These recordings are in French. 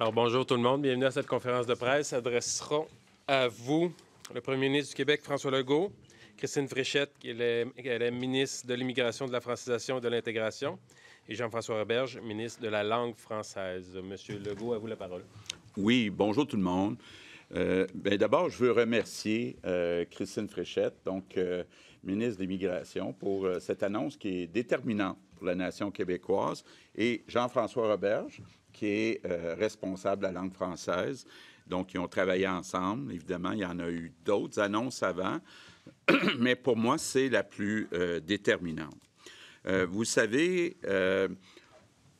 Alors bonjour tout le monde, bienvenue à cette conférence de presse. S'adresseront à vous le premier ministre du Québec, François Legault, Christine Fréchette, qui est, ministre de l'Immigration, de la Francisation et de l'Intégration, et Jean-François Roberge, ministre de la Langue française. Monsieur Legault, à vous la parole. Oui, bonjour tout le monde. Euh, ben, D'abord, je veux remercier euh, Christine Fréchette, donc euh, ministre de l'Immigration, pour euh, cette annonce qui est déterminante pour la nation québécoise, et Jean-François Roberge, qui est euh, responsable de la langue française. Donc, ils ont travaillé ensemble. Évidemment, il y en a eu d'autres annonces avant, mais pour moi, c'est la plus euh, déterminante. Euh, vous savez,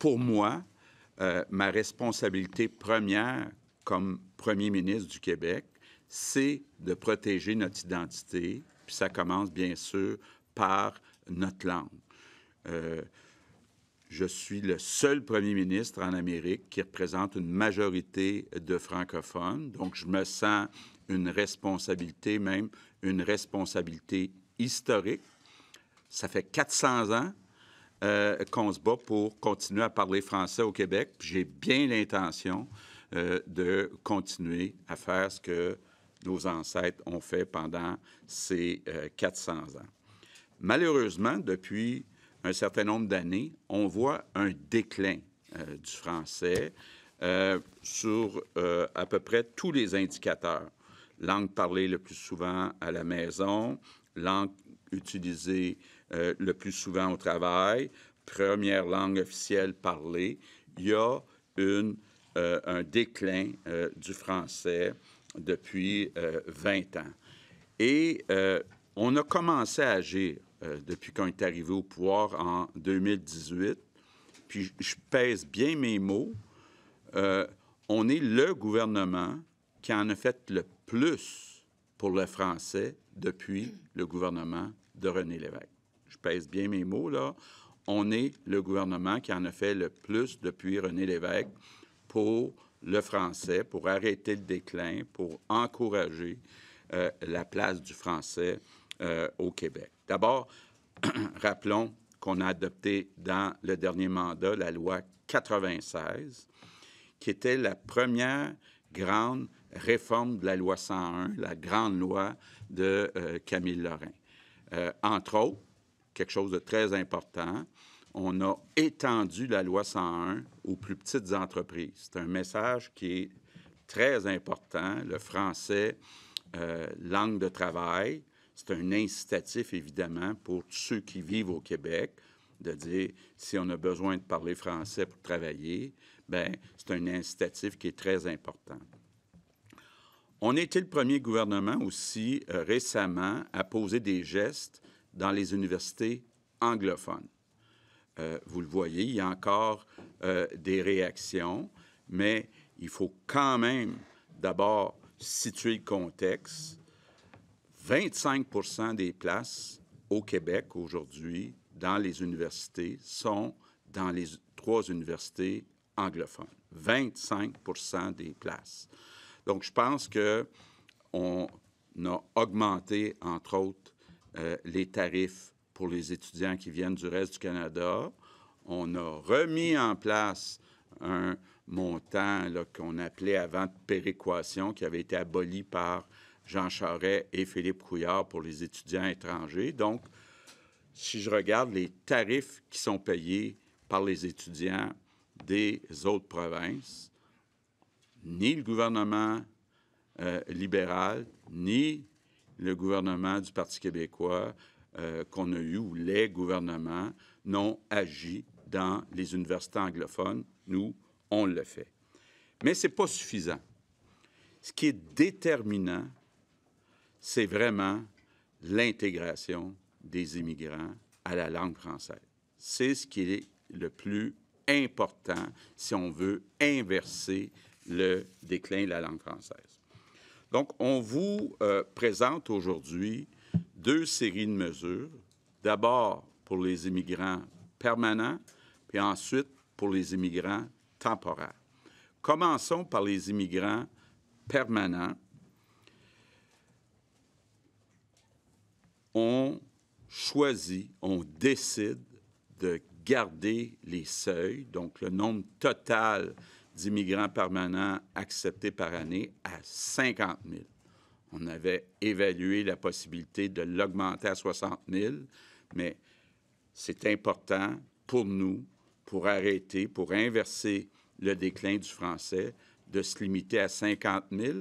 pour moi, ma responsabilité première comme Premier ministre du Québec, c'est de protéger notre identité, puis ça commence bien sûr par notre langue. Je suis le seul premier ministre en Amérique qui représente une majorité de francophones, donc je me sens une responsabilité, même une responsabilité historique. Ça fait 400 ans euh, qu'on se bat pour continuer à parler français au Québec. J'ai bien l'intention euh, de continuer à faire ce que nos ancêtres ont fait pendant ces 400 euh, ans. Malheureusement, depuis un certain nombre d'années, on voit un déclin euh, du français euh, sur euh, à peu près tous les indicateurs. Langue parlée le plus souvent à la maison, langue utilisée le plus souvent au travail, première langue officielle parlée. Il y a une, un déclin du français depuis 20 ans. Et on a commencé à agir euh, depuis qu'on est arrivé au pouvoir en 2018. Puis je pèse bien mes mots. Euh, on est le gouvernement qui en a fait le plus pour le français depuis le gouvernement de René Lévesque. Je pèse bien mes mots, là. On est le gouvernement qui en a fait le plus depuis René Lévesque pour le français, pour arrêter le déclin, pour encourager euh, la place du français au Québec. D'abord, rappelons qu'on a adopté dans le dernier mandat la loi 96, qui était la première grande réforme de la loi 101, la grande loi de euh, Camille Lorrain. Euh, entre autres, quelque chose de très important, on a étendu la loi 101 aux plus petites entreprises. C'est un message qui est très important. Le français, euh, langue de travail, c'est un incitatif, évidemment, pour tous ceux qui vivent au Québec de dire si on a besoin de parler français pour travailler, ben c'est un incitatif qui est très important. On a été le premier gouvernement aussi euh, récemment à poser des gestes dans les universités anglophones. Euh, vous le voyez, il y a encore euh, des réactions, mais il faut quand même d'abord situer le contexte 25 des places au Québec aujourd'hui dans les universités sont dans les trois universités anglophones. 25 des places. Donc, je pense qu'on a augmenté, entre autres, euh, les tarifs pour les étudiants qui viennent du reste du Canada. On a remis en place un montant qu'on appelait avant péréquation, qui avait été aboli par Jean Charret et Philippe Couillard pour les étudiants étrangers. Donc, si je regarde les tarifs qui sont payés par les étudiants des autres provinces, ni le gouvernement euh, libéral, ni le gouvernement du Parti québécois euh, qu'on a eu, ou les gouvernements, n'ont agi dans les universités anglophones. Nous, on le fait. Mais ce n'est pas suffisant. Ce qui est déterminant, c'est vraiment l'intégration des immigrants à la langue française. C'est ce qui est le plus important si on veut inverser le déclin de la langue française. Donc, on vous euh, présente aujourd'hui deux séries de mesures. D'abord pour les immigrants permanents, puis ensuite pour les immigrants temporaires. Commençons par les immigrants permanents. on choisit, on décide de garder les seuils, donc le nombre total d'immigrants permanents acceptés par année à 50 000. On avait évalué la possibilité de l'augmenter à 60 000, mais c'est important pour nous, pour arrêter, pour inverser le déclin du français, de se limiter à 50 000.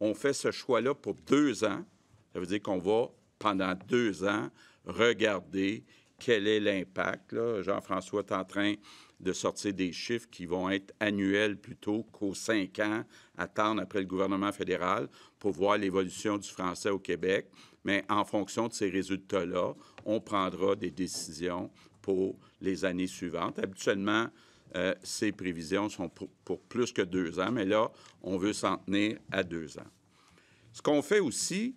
On fait ce choix-là pour deux ans. Ça veut dire qu'on va pendant deux ans, regarder quel est l'impact. Jean-François est en train de sortir des chiffres qui vont être annuels plutôt qu'aux cinq ans, attendre après le gouvernement fédéral pour voir l'évolution du français au Québec. Mais en fonction de ces résultats-là, on prendra des décisions pour les années suivantes. Habituellement, euh, ces prévisions sont pour, pour, plus que deux ans, mais là, on veut s'en tenir à deux ans. Ce qu'on fait aussi,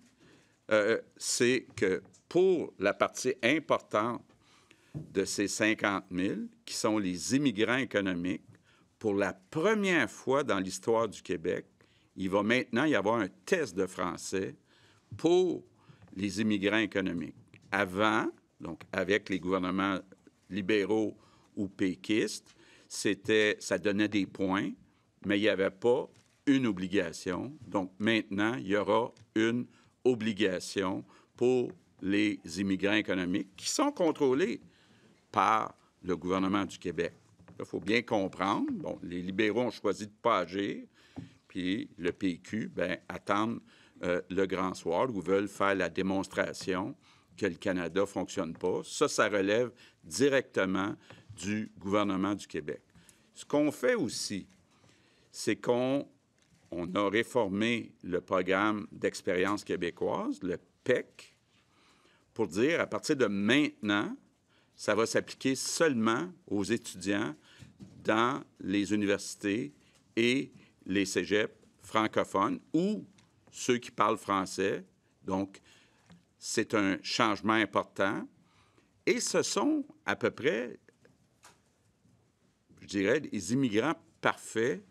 euh, euh, c'est que pour la partie importante de ces 50 000, qui sont les immigrants économiques, pour la première fois dans l'histoire du Québec, il va maintenant y avoir un test de français pour les immigrants économiques. Avant, donc avec les gouvernements libéraux ou péquistes, c'était, ça donnait des points, mais il n'y avait pas une obligation. Donc maintenant, il y aura une obligation obligation pour les immigrants économiques qui sont contrôlés par le gouvernement du Québec. Il faut bien comprendre. Bon, les libéraux ont choisi de ne pas agir, puis le PQ, bien, attendent euh, le grand soir ou veulent faire la démonstration que le Canada ne fonctionne pas. Ça, ça relève directement du gouvernement du Québec. Ce qu'on fait aussi, c'est qu'on on a réformé le programme d'expérience québécoise, le PEC, pour dire à partir de maintenant, ça va s'appliquer seulement aux étudiants dans les universités et les cégeps francophones ou ceux qui parlent français. Donc, c'est un changement important. Et ce sont à peu près, je dirais, les immigrants parfaits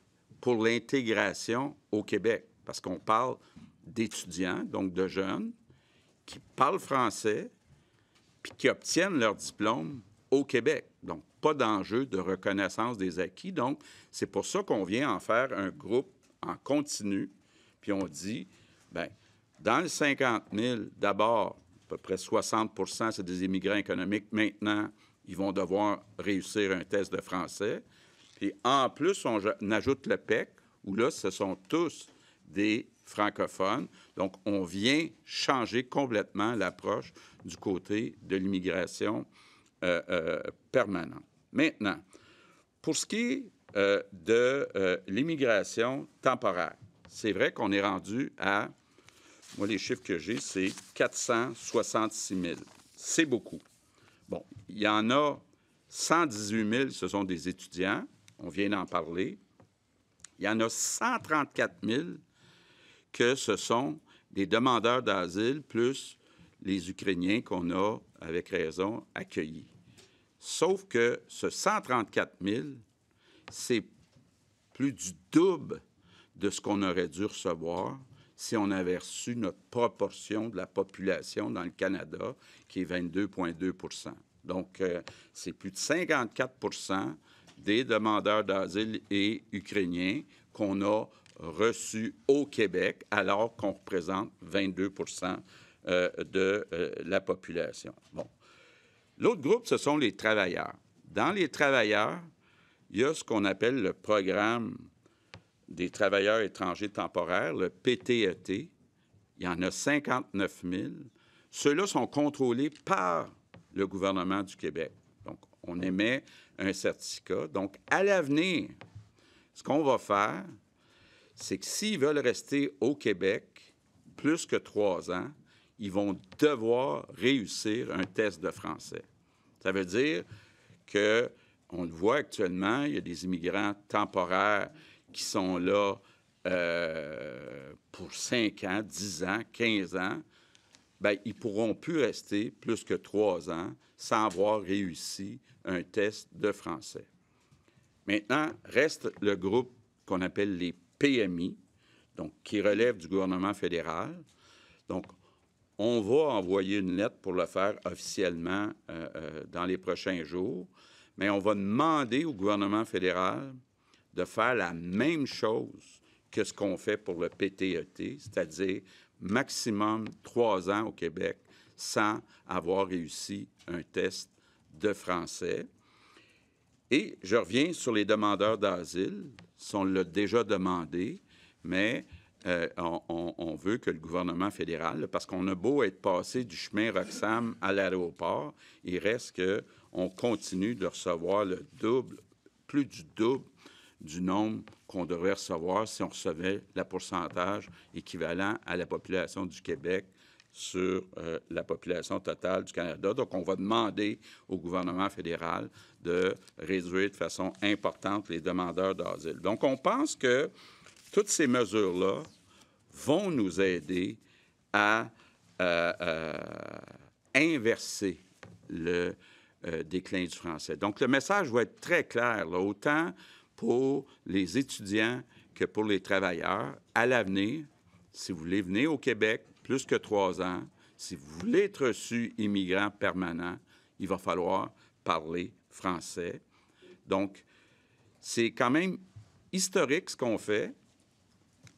pour l'intégration au Québec, parce qu'on parle d'étudiants, donc de jeunes, qui parlent français, puis qui obtiennent leur diplôme au Québec. Donc, pas d'enjeu de reconnaissance des acquis. Donc, c'est pour ça qu'on vient en faire un groupe en continu, puis on dit, bien, dans les 50 000, d'abord, à peu près 60 c'est des immigrants économiques. Maintenant, ils vont devoir réussir un test de français. Et en plus, on, ajoute le PEC, où là, ce sont tous des francophones. Donc, on vient changer complètement l'approche du côté de l'immigration euh, euh, permanente. Maintenant, pour ce qui est euh, de l'immigration temporaire, c'est vrai qu'on est rendu à, moi, les chiffres que j'ai, c'est 466 000. C'est beaucoup. Bon, il y en a 118 000, ce sont des étudiants on vient d'en parler, il y en a 134 000 que ce sont des demandeurs d'asile plus les Ukrainiens qu'on a, avec raison, accueillis. Sauf que ce 134 000, c'est plus du double de ce qu'on aurait dû recevoir si on avait reçu notre proportion de la population dans le Canada, qui est 22,2 Donc, euh, c'est plus de 54 des demandeurs d'asile et ukrainiens qu'on a reçus au Québec, alors qu'on représente 22 euh, de euh, la population. Bon. L'autre groupe, ce sont les travailleurs. Dans les travailleurs, il y a ce qu'on appelle le programme des travailleurs étrangers temporaires, le PTET. E il y en a 59 000. Ceux-là sont contrôlés par le gouvernement du Québec. Donc, on émet un certificat. Donc, à l'avenir, ce qu'on va faire, c'est que s'ils veulent rester au Québec plus que trois ans, ils vont devoir réussir un test de français. Ça veut dire que, on le voit actuellement, il y a des immigrants temporaires qui sont là euh, pour cinq ans, dix ans, quinze ans. Bien, ils ne pourront plus rester plus que trois ans sans avoir réussi un test de français. Maintenant, reste le groupe qu'on appelle les PMI, donc qui relève du gouvernement fédéral. Donc, on va envoyer une lettre pour le faire officiellement euh, euh, dans les prochains jours, mais on va demander au gouvernement fédéral de faire la même chose que ce qu'on fait pour le PTET, e c'est-à-dire maximum trois ans au Québec sans avoir réussi un test de français. Et je reviens sur les demandeurs d'asile. On l'a déjà demandé, mais euh, on, veut que le gouvernement fédéral, parce qu'on a beau être passé du chemin Roxham à l'aéroport, il reste qu'on continue de recevoir le double, plus du double du nombre qu'on devrait recevoir si on recevait le pourcentage équivalent à la population du Québec sur euh, la population totale du Canada. Donc, on va demander au gouvernement fédéral de réduire de façon importante les demandeurs d'asile. Donc, on pense que toutes ces mesures-là vont nous aider à euh, euh, inverser le déclin du français. Donc, le message va être très clair, autant pour les étudiants que pour les travailleurs. À l'avenir, si vous voulez, venez au Québec, plus que trois ans, si vous voulez être reçu immigrant permanent, il va falloir parler français. Donc, c'est quand même historique ce qu'on fait.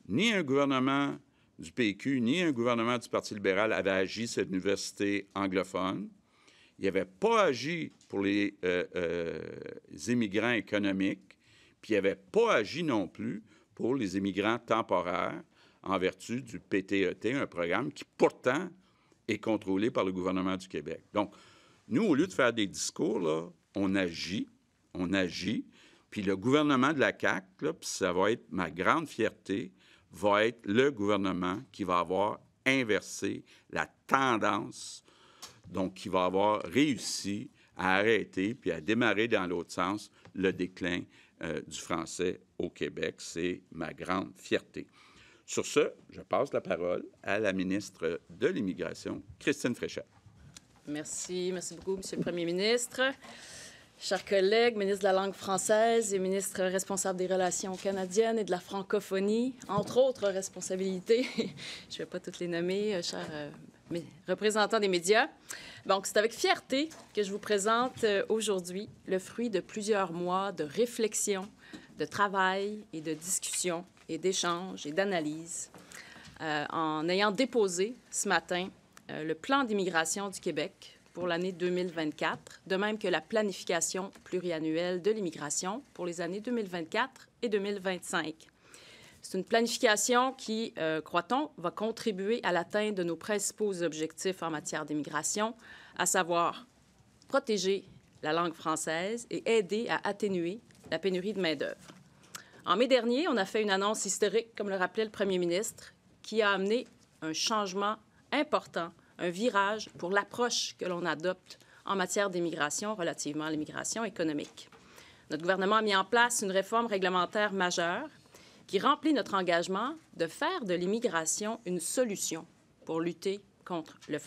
Ni un gouvernement du PQ, ni un gouvernement du Parti libéral avait agi cette université anglophone. Il avait pas agi pour les, euh, euh, immigrants économiques, puis il avait pas agi non plus pour les immigrants temporaires en vertu du PTET, e un programme qui pourtant est contrôlé par le gouvernement du Québec. Donc, nous, au lieu de faire des discours, on agit, on agit. Puis le gouvernement de la CAQ, ça va être ma grande fierté, va être le gouvernement qui va avoir inversé la tendance, donc qui va avoir réussi à arrêter puis à démarrer dans l'autre sens le déclin euh, du français au Québec. C'est ma grande fierté. Sur ce, je passe la parole à la ministre de l'Immigration, Christine Fréchette. Merci. Merci beaucoup, Monsieur le Premier ministre. Chers collègues, ministre de la langue française et ministre responsable des relations canadiennes et de la francophonie, entre autres responsabilités, je ne vais pas toutes les nommer, euh, chers euh, représentants des médias. Donc, c'est avec fierté que je vous présente euh, aujourd'hui le fruit de plusieurs mois de réflexion, de travail et de discussion et d'échanges et d'analyses euh, en ayant déposé ce matin euh, le plan d'immigration du Québec pour l'année 2024, de même que la planification pluriannuelle de l'immigration pour les années 2024 et 2025. C'est une planification qui, euh, croit-on, va contribuer à l'atteinte de nos principaux objectifs en matière d'immigration, à savoir protéger la langue française et aider à atténuer la pénurie de main-d'œuvre. En mai dernier, on a fait une annonce historique, comme le rappelait le premier ministre, qui a amené un changement important, un virage pour l'approche que l'on adopte en matière d'immigration relativement à l'immigration économique. Notre gouvernement a mis en place une réforme réglementaire majeure qui remplit notre engagement de faire de l'immigration une solution pour lutter contre le,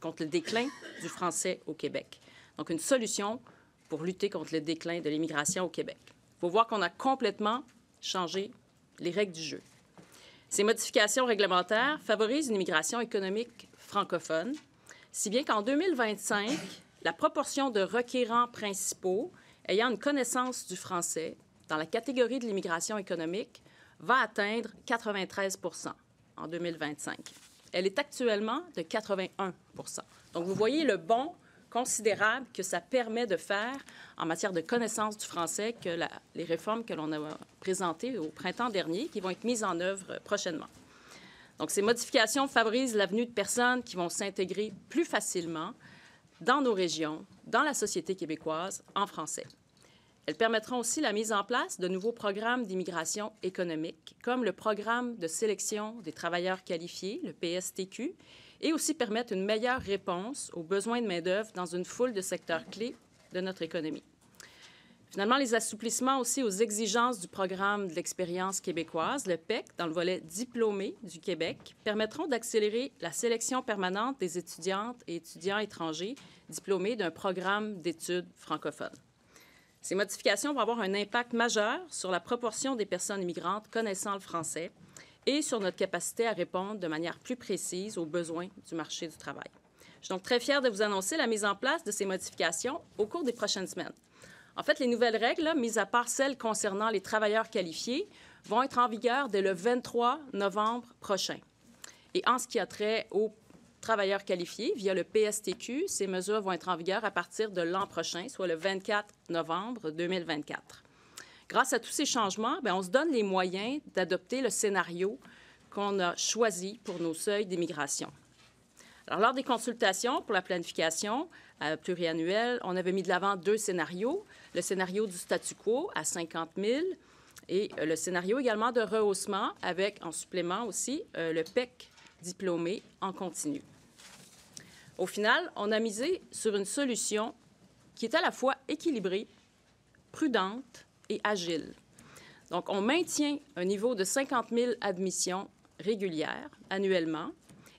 contre le déclin du français au Québec. Donc, une solution pour lutter contre le déclin de l'immigration au Québec. Il faut voir qu'on a complètement changé les règles du jeu. Ces modifications réglementaires favorisent une immigration économique francophone, si bien qu'en 2025, la proportion de requérants principaux ayant une connaissance du français dans la catégorie de l'immigration économique va atteindre 93 en 2025. Elle est actuellement de 81 Donc, vous voyez le bond considérable que ça permet de faire en matière de connaissance du français que les réformes que l'on a présentées au printemps dernier, qui vont être mises en œuvre prochainement. Donc, ces modifications favorisent l'avenue de personnes qui vont s'intégrer plus facilement dans nos régions, dans la société québécoise, en français. Elles permettront aussi la mise en place de nouveaux programmes d'immigration économique, comme le programme de sélection des travailleurs qualifiés, le PSTQ, et aussi permettre une meilleure réponse aux besoins de main-d'œuvre dans une foule de secteurs clés de notre économie. Finalement, les assouplissements aussi aux exigences du programme de l'expérience québécoise, le PEC, dans le volet diplômé du Québec, permettront d'accélérer la sélection permanente des étudiantes et étudiants étrangers diplômés d'un programme d'études francophones. Ces modifications vont avoir un impact majeur sur la proportion des personnes immigrantes connaissant le français et sur notre capacité à répondre de manière plus précise aux besoins du marché du travail. Je suis donc très fière de vous annoncer la mise en place de ces modifications au cours des prochaines semaines. En fait, les nouvelles règles, mises à part celles concernant les travailleurs qualifiés, vont être en vigueur dès le 23 novembre prochain. Et en ce qui a trait aux travailleurs qualifiés, via le PSTQ, ces mesures vont être en vigueur à partir de l'an prochain, soit le 24 novembre 2024 grâce à tous ces changements, ben, on se donne les moyens d'adopter le scénario qu'on a choisi pour nos seuils d'immigration. Alors, lors des consultations pour la planification euh, pluriannuelle, on avait mis de l'avant deux scénarios. Le scénario du statu quo à 50 000 et euh, le scénario également de rehaussement avec, en supplément aussi, euh, le PEC diplômé en continu. Au final, on a misé sur une solution qui est à la fois équilibrée, prudente et agile. Donc, on maintient un niveau de 50 000 admissions régulières annuellement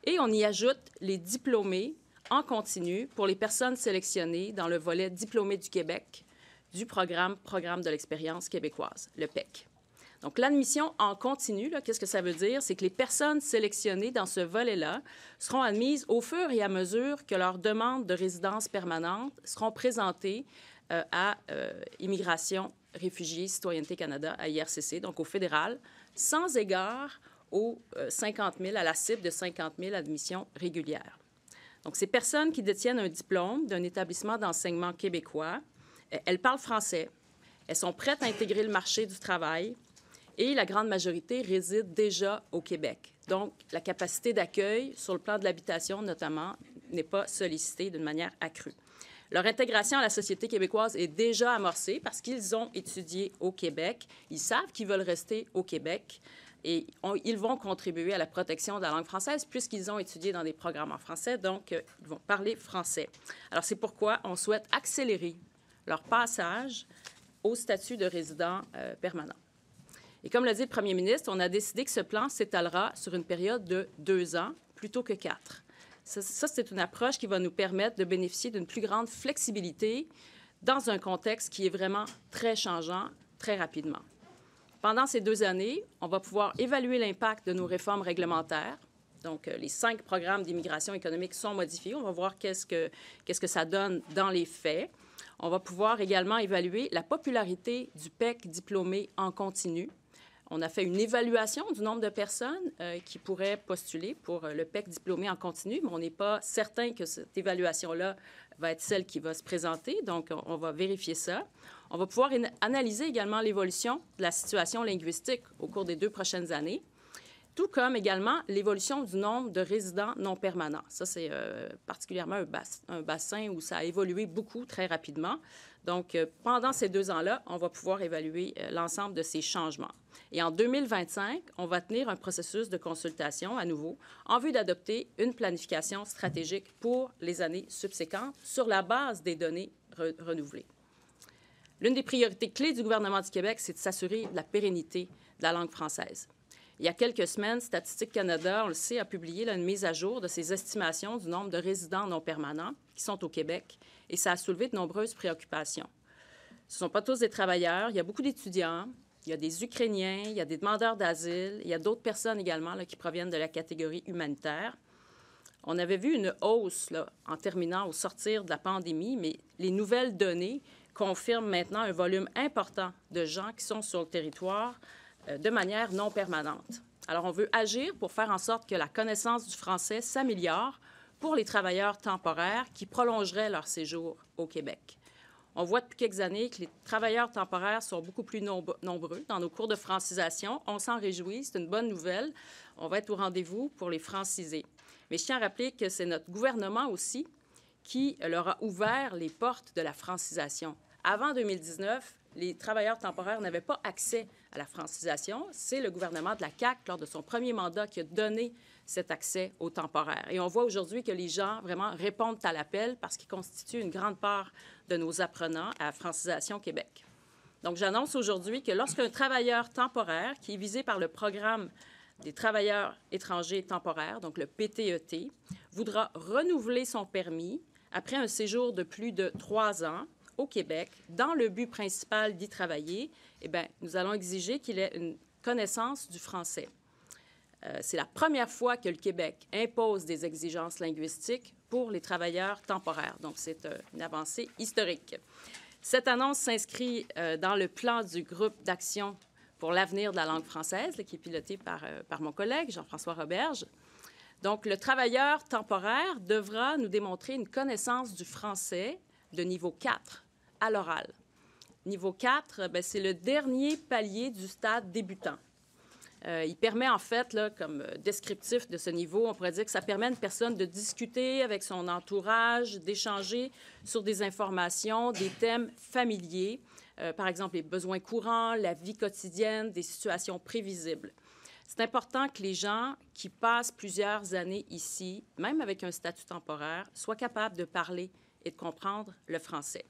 et on y ajoute les diplômés en continu pour les personnes sélectionnées dans le volet diplômé du Québec du programme Programme de l'expérience québécoise, le PEC. Donc, l'admission en continu, qu'est-ce que ça veut dire? C'est que les personnes sélectionnées dans ce volet-là seront admises au fur et à mesure que leurs demandes de résidence permanente seront présentées euh, à euh, Immigration réfugiés Citoyenneté Canada à IRCC, donc au fédéral, sans égard aux 50 euh, 000, à la cible de 50 000 admissions régulières. Donc, ces personnes qui détiennent un diplôme d'un établissement d'enseignement québécois, euh, elles parlent français, elles sont prêtes à intégrer le marché du travail et la grande majorité réside déjà au Québec. Donc, la capacité d'accueil sur le plan de l'habitation, notamment, n'est pas sollicitée d'une manière accrue. Leur intégration à la société québécoise est déjà amorcée parce qu'ils ont étudié au Québec. Ils savent qu'ils veulent rester au Québec et ils vont contribuer à la protection de la langue française puisqu'ils ont étudié dans des programmes en français, donc euh, ils vont parler français. Alors c'est pourquoi on souhaite accélérer leur passage au statut de résident euh, permanent. Et comme l'a dit le Premier ministre, on a décidé que ce plan s'étalera sur une période de deux ans plutôt que quatre. Ça, c'est une approche qui va nous permettre de bénéficier d'une plus grande flexibilité dans un contexte qui est vraiment très changeant, très rapidement. Pendant ces deux années, on va pouvoir évaluer l'impact de nos réformes réglementaires. Donc, euh, les cinq programmes d'immigration économique sont modifiés. On va voir qu'est-ce que ça donne dans les faits. On va pouvoir également évaluer la popularité du PEC diplômé en continu on a fait une évaluation du nombre de personnes euh, qui pourraient postuler pour euh, le PEC diplômé en continu, mais on n'est pas certain que cette évaluation-là va être celle qui va se présenter. Donc, on, va vérifier ça. On va pouvoir analyser également l'évolution de la situation linguistique au cours des deux prochaines années, tout comme également l'évolution du nombre de résidents non permanents. Ça, c'est euh, particulièrement un, bassin où ça a évolué beaucoup très rapidement. Donc, euh, pendant ces deux ans-là, on va pouvoir évaluer euh, l'ensemble de ces changements. Et en 2025, on va tenir un processus de consultation à nouveau en vue d'adopter une planification stratégique pour les années subséquentes sur la base des données renouvelées. L'une des priorités clés du gouvernement du Québec, c'est de s'assurer de la pérennité de la langue française. Il y a quelques semaines, Statistique Canada, on le sait, a publié la mise à jour de ses estimations du nombre de résidents non permanents qui sont au Québec et ça a soulevé de nombreuses préoccupations. Ce ne sont pas tous des travailleurs, il y a beaucoup d'étudiants, il y a des Ukrainiens, il y a des demandeurs d'asile, il y a d'autres personnes également qui proviennent de la catégorie humanitaire. On avait vu une hausse en terminant au sortir de la pandémie, mais les nouvelles données confirment maintenant un volume important de gens qui sont sur le territoire euh, de manière non permanente. Alors on veut agir pour faire en sorte que la connaissance du français s'améliore pour les travailleurs temporaires qui prolongeraient leur séjour au Québec. On voit depuis quelques années que les travailleurs temporaires sont beaucoup plus nombreux dans nos cours de francisation. On s'en réjouit, c'est une bonne nouvelle. On va être au rendez-vous pour les franciser. Mais je tiens à rappeler que c'est notre gouvernement aussi qui leur a ouvert les portes de la francisation. Avant 2019, les travailleurs temporaires n'avaient pas accès à la francisation. C'est le gouvernement de la CAQ, lors de son premier mandat, qui a donné cet accès au temporaire. Et on voit aujourd'hui que les gens vraiment répondent à l'appel parce qu'ils constituent une grande part de nos apprenants à Francisation Québec. Donc, j'annonce aujourd'hui que lorsqu'un travailleur temporaire qui est visé par le programme des travailleurs étrangers temporaires, donc le PTET, e voudra renouveler son permis après un séjour de plus de trois ans au Québec dans le but principal d'y travailler, eh bien, nous allons exiger qu'il ait une connaissance du français. Euh, c'est la première fois que le Québec impose des exigences linguistiques pour les travailleurs temporaires. Donc, c'est euh, une avancée historique. Cette annonce s'inscrit euh, dans le plan du groupe d'action pour l'avenir de la langue française, qui est piloté par, par mon collègue Jean-François Roberge. Donc, le travailleur temporaire devra nous démontrer une connaissance du français de niveau 4 à l'oral. Niveau 4, ben, c'est le dernier palier du stade débutant. Euh, il permet en fait, comme euh, descriptif de ce niveau, on pourrait dire que ça permet à une personne de discuter avec son entourage, d'échanger sur des informations, des thèmes familiers, euh, par exemple les besoins courants, la vie quotidienne, des situations prévisibles. C'est important que les gens qui passent plusieurs années ici, même avec un statut temporaire, soient capables de parler et de comprendre le français.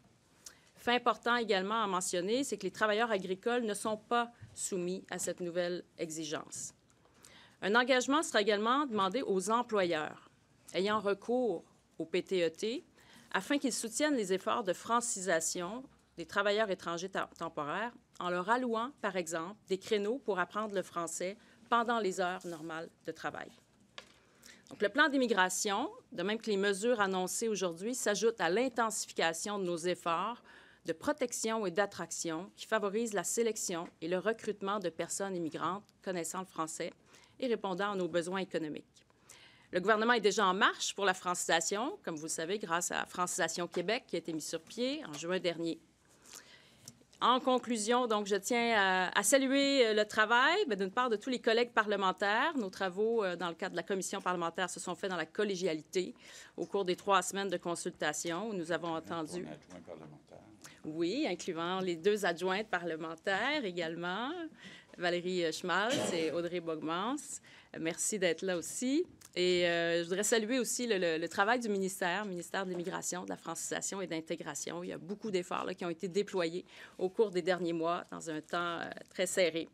Fait important également à mentionner, c'est que les travailleurs agricoles ne sont pas soumis à cette nouvelle exigence. Un engagement sera également demandé aux employeurs ayant recours au PTET e afin qu'ils soutiennent les efforts de francisation des travailleurs étrangers temporaires en leur allouant, par exemple, des créneaux pour apprendre le français pendant les heures normales de travail. Donc, le plan d'immigration, de même que les mesures annoncées aujourd'hui, s'ajoute à l'intensification de nos efforts de protection et d'attraction qui favorise la sélection et le recrutement de personnes immigrantes connaissant le français et répondant à nos besoins économiques. Le gouvernement est déjà en marche pour la francisation, comme vous le savez, grâce à Francisation Québec qui a été mis sur pied en juin dernier. En conclusion, donc, je tiens à, saluer euh, le travail, ben, d'une part, de tous les collègues parlementaires. Nos travaux euh, dans le cadre de la commission parlementaire se sont faits dans la collégialité au cours des trois semaines de consultation où nous avons entendu. Oui, incluant les deux adjointes parlementaires également, Valérie euh, Schmalz et Audrey Bogmans. Merci d'être là aussi. Et euh, je voudrais saluer aussi le, travail du ministère, ministère de l'Immigration, de la francisation et d'intégration. Il y a beaucoup d'efforts qui ont été déployés au cours des derniers mois dans un temps euh, très serré.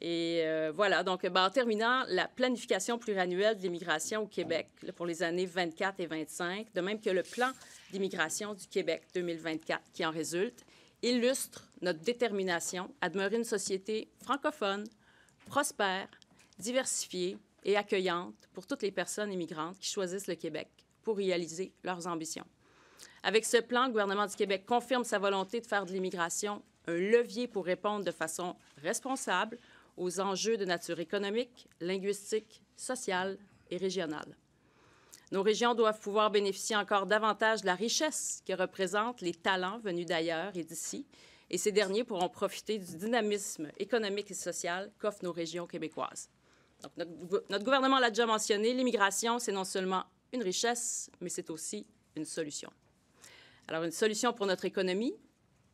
Et euh, voilà, donc ben, en terminant, la planification pluriannuelle de l'immigration au Québec pour les années 24 et 25, de même que le plan d'immigration du Québec 2024 qui en résulte, illustre notre détermination à demeurer une société francophone, prospère, diversifiée et accueillante pour toutes les personnes immigrantes qui choisissent le Québec pour réaliser leurs ambitions. Avec ce plan, le gouvernement du Québec confirme sa volonté de faire de l'immigration un levier pour répondre de façon responsable aux enjeux de nature économique, linguistique, sociale et régionale. Nos régions doivent pouvoir bénéficier encore davantage de la richesse que représentent les talents venus d'ailleurs et d'ici, et ces derniers pourront profiter du dynamisme économique et social qu'offrent nos régions québécoises. notre, gouvernement l'a déjà mentionné, l'immigration, c'est non seulement une richesse, mais c'est aussi une solution. Alors, une solution pour notre économie,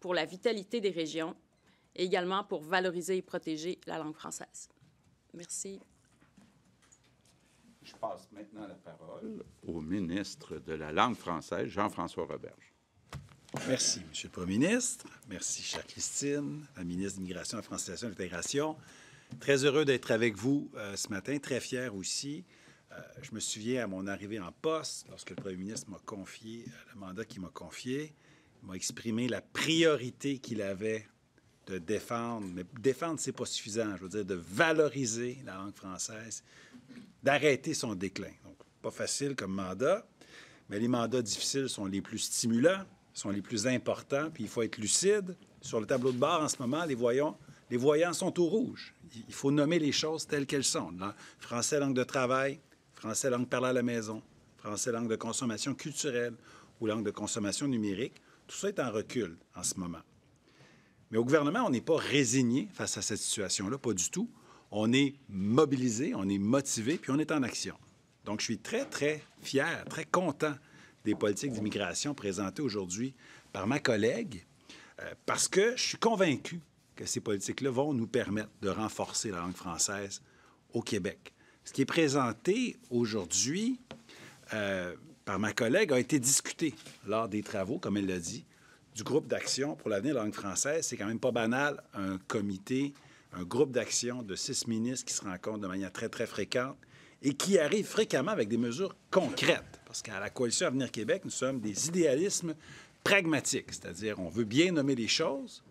pour la vitalité des régions et également pour valoriser et protéger la langue française. Merci. Je passe maintenant la parole au ministre de la langue française, Jean-François Roberge. Merci, M. le Premier ministre. Merci, chère Christine, la ministre de de la Francisation et de l'Intégration. Très heureux d'être avec vous euh, ce matin, très fier aussi. Euh, je me souviens à mon arrivée en poste, lorsque le Premier ministre m'a confié euh, le mandat qu'il m'a confié, il m'a exprimé la priorité qu'il avait de défendre, mais défendre, c'est pas suffisant, je veux dire, de valoriser la langue française, d'arrêter son déclin. Donc, pas facile comme mandat, mais les mandats difficiles sont les plus stimulants, sont les plus importants, puis il faut être lucide. Sur le tableau de bord, en ce moment, les voyants, les voyants sont au rouge. Il faut nommer les choses telles qu'elles sont. français, langue de travail, français, langue parlée à la maison, français, langue de consommation culturelle ou langue de consommation numérique. Tout ça est en recul en ce moment. Mais au gouvernement, on n'est pas résigné face à cette situation-là, pas du tout. On est mobilisé, on est motivé, puis on est en action. Donc, je suis très, très fier, très content des politiques d'immigration présentées aujourd'hui par ma collègue, euh, parce que je suis convaincu que ces politiques-là vont nous permettre de renforcer la langue française au Québec. Ce qui est présenté aujourd'hui euh, par ma collègue a été discuté lors des travaux, comme elle l'a dit, du groupe d'action pour l'avenir de la langue française. C'est quand même pas banal, un comité, un groupe d'action de six ministres qui se rencontrent de manière très, très fréquente et qui arrivent fréquemment avec des mesures concrètes. Parce qu'à la Coalition Avenir Québec, nous sommes des idéalismes pragmatiques, c'est-à-dire on veut bien nommer les choses,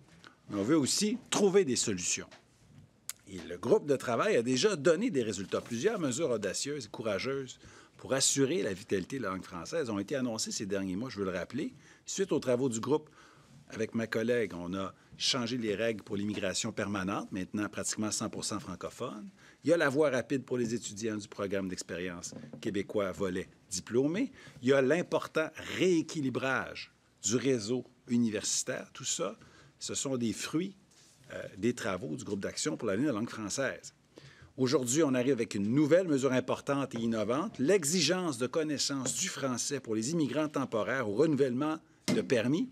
mais on veut aussi trouver des solutions. Et le groupe de travail a déjà donné des résultats. Plusieurs mesures audacieuses et courageuses pour assurer la vitalité de la langue française ont été annoncées ces derniers mois, je veux le rappeler. Suite aux travaux du groupe, avec ma collègue, on a changé les règles pour l'immigration permanente, maintenant pratiquement 100 francophone. Il y a la voie rapide pour les étudiants du programme d'expérience québécois volet diplômé. Il y a l'important rééquilibrage du réseau universitaire. Tout ça, ce sont des fruits euh, des travaux du groupe d'action pour l'année de la langue française. Aujourd'hui, on arrive avec une nouvelle mesure importante et innovante, l'exigence de connaissance du français pour les immigrants temporaires au renouvellement de permis,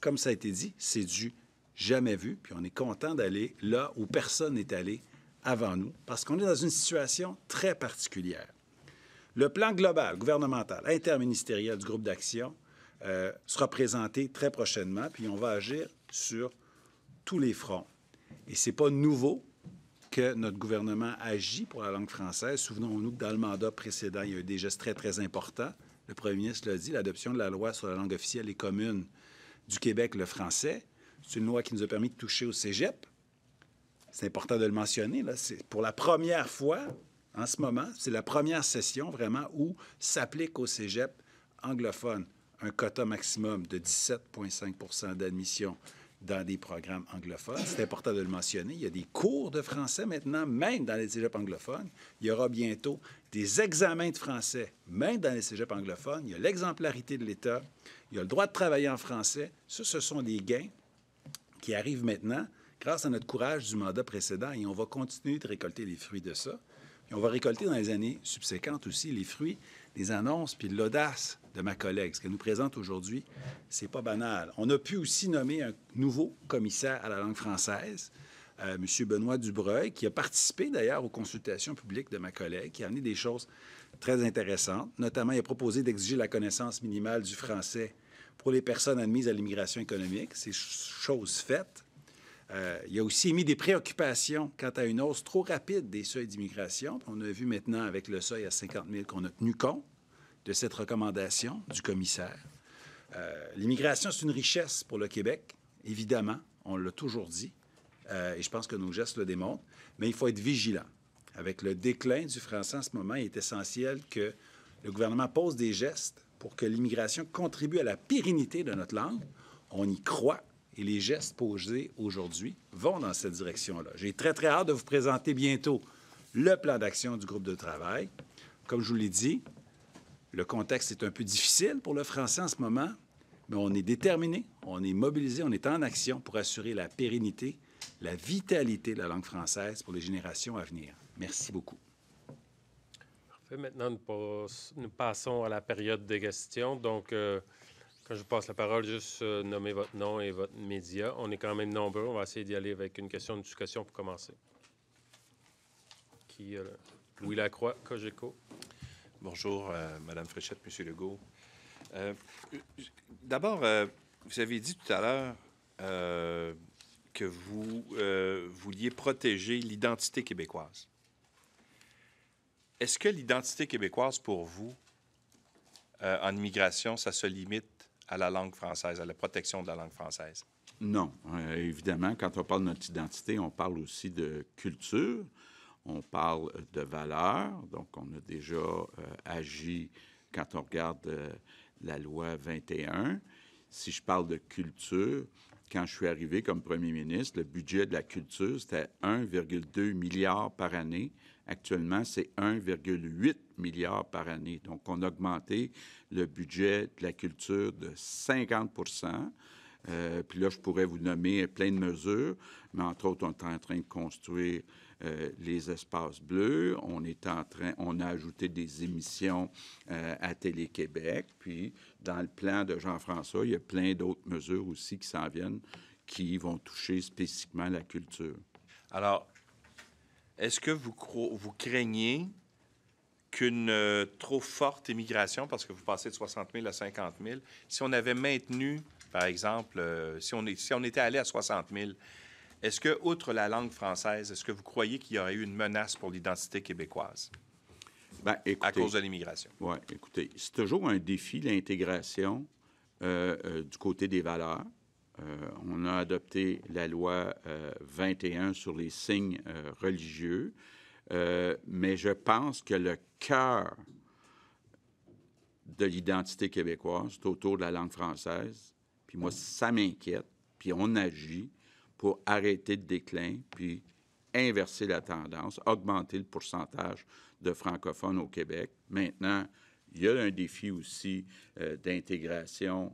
comme ça a été dit, c'est du jamais vu. Puis on est content d'aller là où personne n'est allé avant nous, parce qu'on est dans une situation très particulière. Le plan global, gouvernemental, interministériel du groupe d'action euh, sera présenté très prochainement, puis on va agir sur tous les fronts. Et ce n'est pas nouveau que notre gouvernement agit pour la langue française. Souvenons-nous que dans le mandat précédent, il y a eu des gestes très, très importants le premier ministre l'a dit, l'adoption de la loi sur la langue officielle et commune du Québec, le français. C'est une loi qui nous a permis de toucher au cégep. C'est important de le mentionner. Là. C'est pour la première fois, en ce moment, c'est la première session vraiment où s'applique au cégep anglophone un quota maximum de 17,5 d'admission dans des programmes anglophones. C'est important de le mentionner. Il y a des cours de français maintenant, même dans les cégeps anglophones. Il y aura bientôt des examens de français, même dans les cégeps anglophones. Il y a l'exemplarité de l'État. Il y a le droit de travailler en français. Ça, ce sont des gains qui arrivent maintenant grâce à notre courage du mandat précédent et on va continuer de récolter les fruits de ça. Et on va récolter dans les années subséquentes aussi les fruits des annonces puis de l'audace de ma collègue. Ce qu'elle nous présente aujourd'hui, c'est pas banal. On a pu aussi nommer un nouveau commissaire à la langue française, euh, M. Benoît Dubreuil, qui a participé d'ailleurs aux consultations publiques de ma collègue, qui a amené des choses très intéressantes. Notamment, il a proposé d'exiger la connaissance minimale du français pour les personnes admises à l'immigration économique. C'est chose faite. Euh, il a aussi émis des préoccupations quant à une hausse trop rapide des seuils d'immigration. On a vu maintenant avec le seuil à 50 000 qu'on a tenu compte de cette recommandation du commissaire. Euh, l'immigration, c'est une richesse pour le Québec, évidemment, on l'a toujours dit, euh, et je pense que nos gestes le démontrent, mais il faut être vigilant. Avec le déclin du français en ce moment, il est essentiel que le gouvernement pose des gestes pour que l'immigration contribue à la pérennité de notre langue. On y croit et les gestes posés aujourd'hui vont dans cette direction-là. J'ai très, très hâte de vous présenter bientôt le plan d'action du groupe de travail. Comme je vous l'ai dit, le contexte est un peu difficile pour le français en ce moment, mais on est déterminé, on est mobilisé, on est en action pour assurer la pérennité, la vitalité de la langue française pour les générations à venir. Merci beaucoup. Parfait. Maintenant, nous, passons à la période des questions. Donc, euh, quand je vous passe la parole, juste nommez euh, nommer votre nom et votre média. On est quand même nombreux. On va essayer d'y aller avec une question discussion pour commencer. Qui, euh, Louis Lacroix, Cogeco. Bonjour, Mme euh, Madame Fréchette, Monsieur Legault. Euh, d'abord, euh, vous avez dit tout à l'heure que vous vouliez protéger l'identité québécoise. Est-ce que l'identité québécoise, pour vous, en immigration, ça se limite à la langue française, à la protection de la langue française? Non. évidemment, quand on parle de notre identité, on parle aussi de culture on parle de valeurs, donc on a déjà euh, agi quand on regarde euh, la loi 21. Si je parle de culture, quand je suis arrivé comme premier ministre, le budget de la culture, c'était 1,2 milliard par année. Actuellement, c'est 1,8 milliard par année. Donc, on a augmenté le budget de la culture de 50 euh, Puis là, je pourrais vous nommer plein de mesures, mais entre autres, on est en train de construire euh, les espaces bleus. On est en train, on a ajouté des émissions euh, à Télé-Québec. Puis, dans le plan de Jean-François, il y a plein d'autres mesures aussi qui s'en viennent qui vont toucher spécifiquement la culture. Alors, est-ce que vous, vous craignez qu'une euh, trop forte immigration, parce que vous passez de 60 000 à 50 000, si on avait maintenu, par exemple, si, on est, si on était allé à 60 000, est-ce que, outre la langue française, est-ce que vous croyez qu'il y aurait eu une menace pour l'identité québécoise ben, à cause de l'immigration? Oui, écoutez, c'est toujours un défi, l'intégration euh, euh, du côté des valeurs. Euh, on a adopté la loi 21 sur les signes religieux, mais je pense que le cœur de l'identité québécoise, c'est autour de la langue française. Puis moi, ça m'inquiète, puis on agit pour arrêter le déclin, puis inverser la tendance, augmenter le pourcentage de francophones au Québec. Maintenant, il y a un défi aussi euh, d'intégration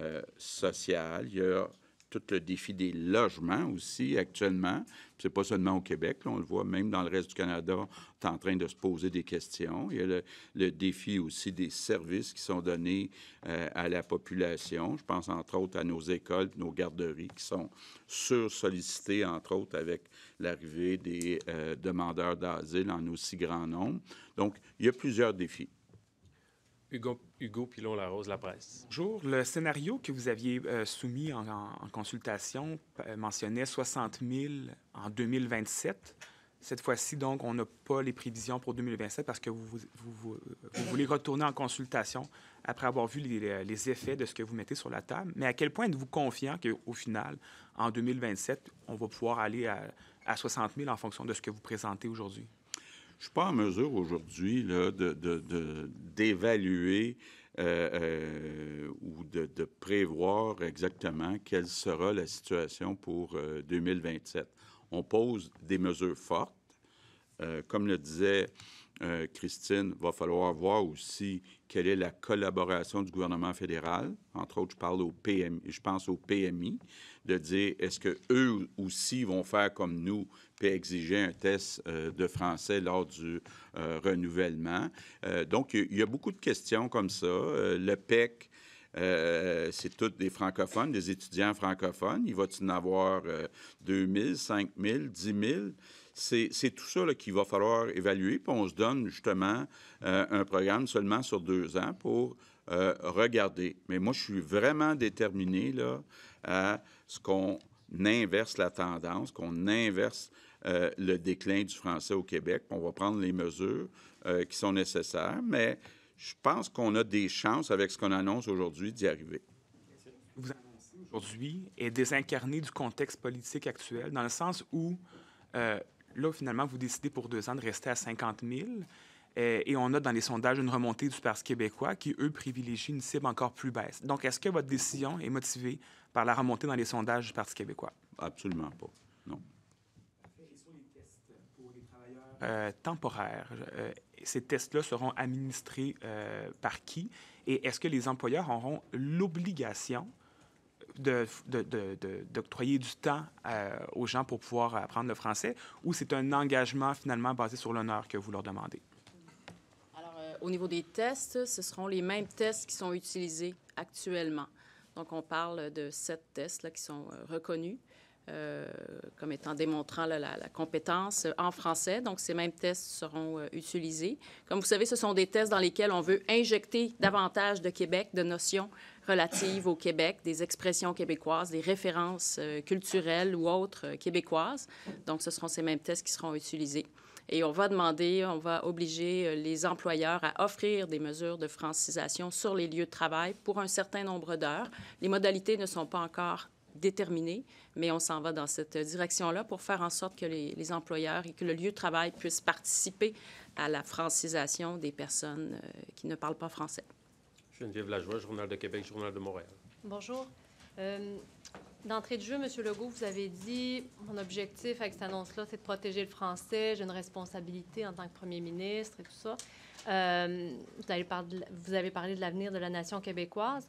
euh, sociale. Il y a tout le défi des logements aussi actuellement. n'est pas seulement au Québec, on le voit même dans le reste du Canada, on est en train de se poser des questions. Il y a le, défi aussi des services qui sont donnés euh, à la population. Je pense entre autres à nos écoles, nos garderies qui sont sur entre autres avec l'arrivée des euh, demandeurs d'asile en aussi grand nombre. Donc, il y a plusieurs défis. Hugo, Hugo Pilon-Larose, La Presse. Bonjour. Le scénario que vous aviez euh, soumis en, consultation euh, mentionnait 60 000 en 2027. Cette fois-ci, donc, on n'a pas les prévisions pour 2027 parce que vous, voulez retourner en consultation après avoir vu les, effets de ce que vous mettez sur la table. Mais à quel point êtes-vous confiant qu'au final, en 2027, on va pouvoir aller à, à 60 000 en fonction de ce que vous présentez aujourd'hui? Je ne suis pas en mesure aujourd'hui d'évaluer euh, euh, de, ou de, prévoir exactement quelle sera la situation pour 2027. Euh, On pose des mesures fortes. comme le disait Christine, va falloir voir aussi quelle est la collaboration du gouvernement fédéral. Entre autres, parle au je pense au PMI de dire est-ce qu'eux aussi vont faire comme nous puis exiger un test euh, de français lors du euh, renouvellement. Euh, donc, il y, a beaucoup de questions comme ça. le PEC, c'est tous des francophones, des étudiants francophones. Il va-t-il en avoir 2000, 5000, 10 000? C'est tout ça qu'il va falloir évaluer. Puis on se donne justement un programme seulement sur deux ans pour regarder. Mais moi, je suis vraiment déterminé là, à ce qu'on inverse la tendance, qu'on inverse euh, le déclin du français au Québec. On va prendre les mesures euh, qui sont nécessaires, mais je pense qu'on a des chances avec ce qu'on annonce aujourd'hui d'y arriver. Vous annoncez aujourd'hui est désincarné du contexte politique actuel, dans le sens où, euh, là, finalement, vous décidez pour deux ans de rester à 50 000 et on a dans les sondages une remontée du Parti québécois qui, eux, privilégient une cible encore plus basse. Donc, est-ce que votre décision est motivée par la remontée dans les sondages du Parti québécois? Absolument pas. Non. Temporaire. les tests pour les travailleurs... temporaires. Euh, ces tests-là seront administrés euh, par qui? Et est-ce que les employeurs auront l'obligation d'octroyer de, de, du temps euh, aux gens pour pouvoir apprendre le français ou c'est un engagement finalement basé sur l'honneur que vous leur demandez? Alors, au niveau des tests, ce seront les mêmes tests qui sont utilisés actuellement. Donc, on parle de sept tests là, qui sont euh, reconnus. Euh, comme étant démontrant la, compétence euh, en français. Donc, ces mêmes tests seront utilisés. Comme vous savez, ce sont des tests dans lesquels on veut injecter davantage de Québec, de notions relatives au Québec, des expressions québécoises, des références culturelles ou autres québécoises. Donc, ce seront ces mêmes tests qui seront utilisés. Et on va demander, on va obliger euh, les employeurs à offrir des mesures de francisation sur les lieux de travail pour un certain nombre d'heures. Les modalités ne sont pas encore déterminées, mais on s'en va dans cette direction-là pour faire en sorte que les, employeurs et que le lieu de travail puissent participer à la francisation des personnes euh, qui ne parlent pas français. Geneviève Lajoie, Journal de Québec, Journal de Montréal. Bonjour. Euh, D'entrée de jeu, M. Legault, vous avez dit mon objectif avec cette annonce-là, c'est de protéger le français. J'ai une responsabilité en tant que premier ministre et tout ça. Euh, vous, avez parlé, vous, avez parlé de l'avenir de la nation québécoise.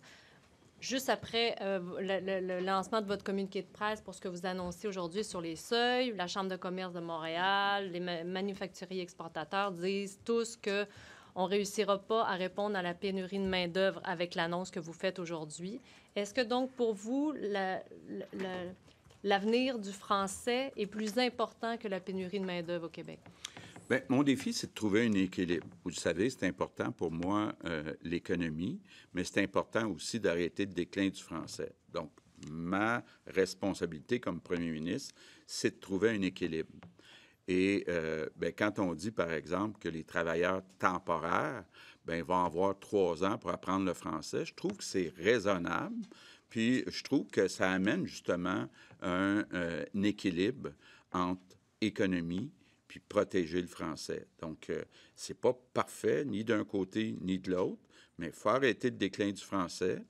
Juste après euh, le, lancement de votre communiqué de presse pour ce que vous annoncez aujourd'hui sur les seuils, la Chambre de commerce de Montréal, les manufacturiers exportateurs disent tous que on réussira pas à répondre à la pénurie de main-d'œuvre avec l'annonce que vous faites aujourd'hui. Est-ce que donc pour vous, l'avenir du français est plus important que la pénurie de main-d'œuvre au Québec? Bien, mon défi, c'est de trouver un équilibre. Vous le savez, c'est important pour moi euh, l'économie, mais c'est important aussi d'arrêter le déclin du français. Donc, ma responsabilité comme premier ministre, c'est de trouver un équilibre. Et euh, ben, quand on dit, par exemple, que les travailleurs temporaires, bien, va avoir trois ans pour apprendre le français. Je trouve que c'est raisonnable. Puis je trouve que ça amène justement un, euh, équilibre entre économie puis protéger le français. Donc, euh, c'est pas parfait, ni d'un côté, ni de l'autre, mais il faut arrêter le déclin du français.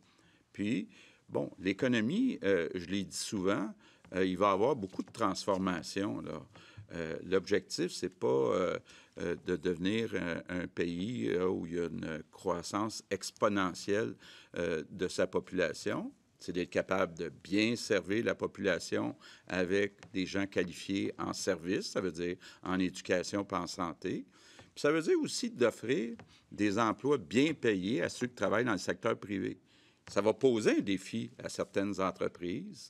Puis, bon, l'économie, euh, je l'ai dit souvent, il va y avoir beaucoup de transformations, L'objectif, L'objectif, c'est pas euh, de devenir un, pays euh, où il y a une croissance exponentielle euh, de sa population c'est d'être capable de bien servir la population avec des gens qualifiés en service, ça veut dire en éducation, pas en santé. Puis ça veut dire aussi d'offrir des emplois bien payés à ceux qui travaillent dans le secteur privé. Ça va poser un défi à certaines entreprises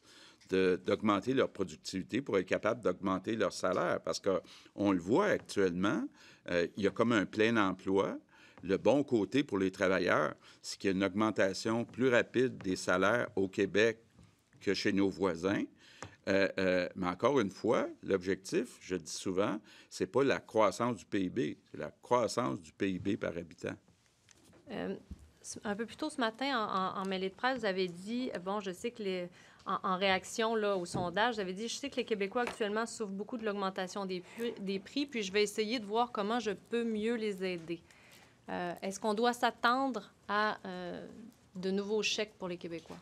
d'augmenter leur productivité pour être capable d'augmenter leur salaire. Parce qu'on le voit actuellement, euh, il y a comme un plein emploi. Le bon côté pour les travailleurs, c'est qu'il y a une augmentation plus rapide des salaires au Québec que chez nos voisins. Euh, euh, mais encore une fois, l'objectif, je le dis souvent, c'est pas la croissance du PIB, c'est la croissance du PIB par habitant. un peu plus tôt ce matin, en, en, en mêlée de presse, vous avez dit, bon, je sais que les, en, réaction là, au sondage, j'avais dit, je sais que les Québécois actuellement souffrent beaucoup de l'augmentation des, des, prix, puis je vais essayer de voir comment je peux mieux les aider. Euh, est-ce qu'on doit s'attendre à euh, de nouveaux chèques pour les Québécois?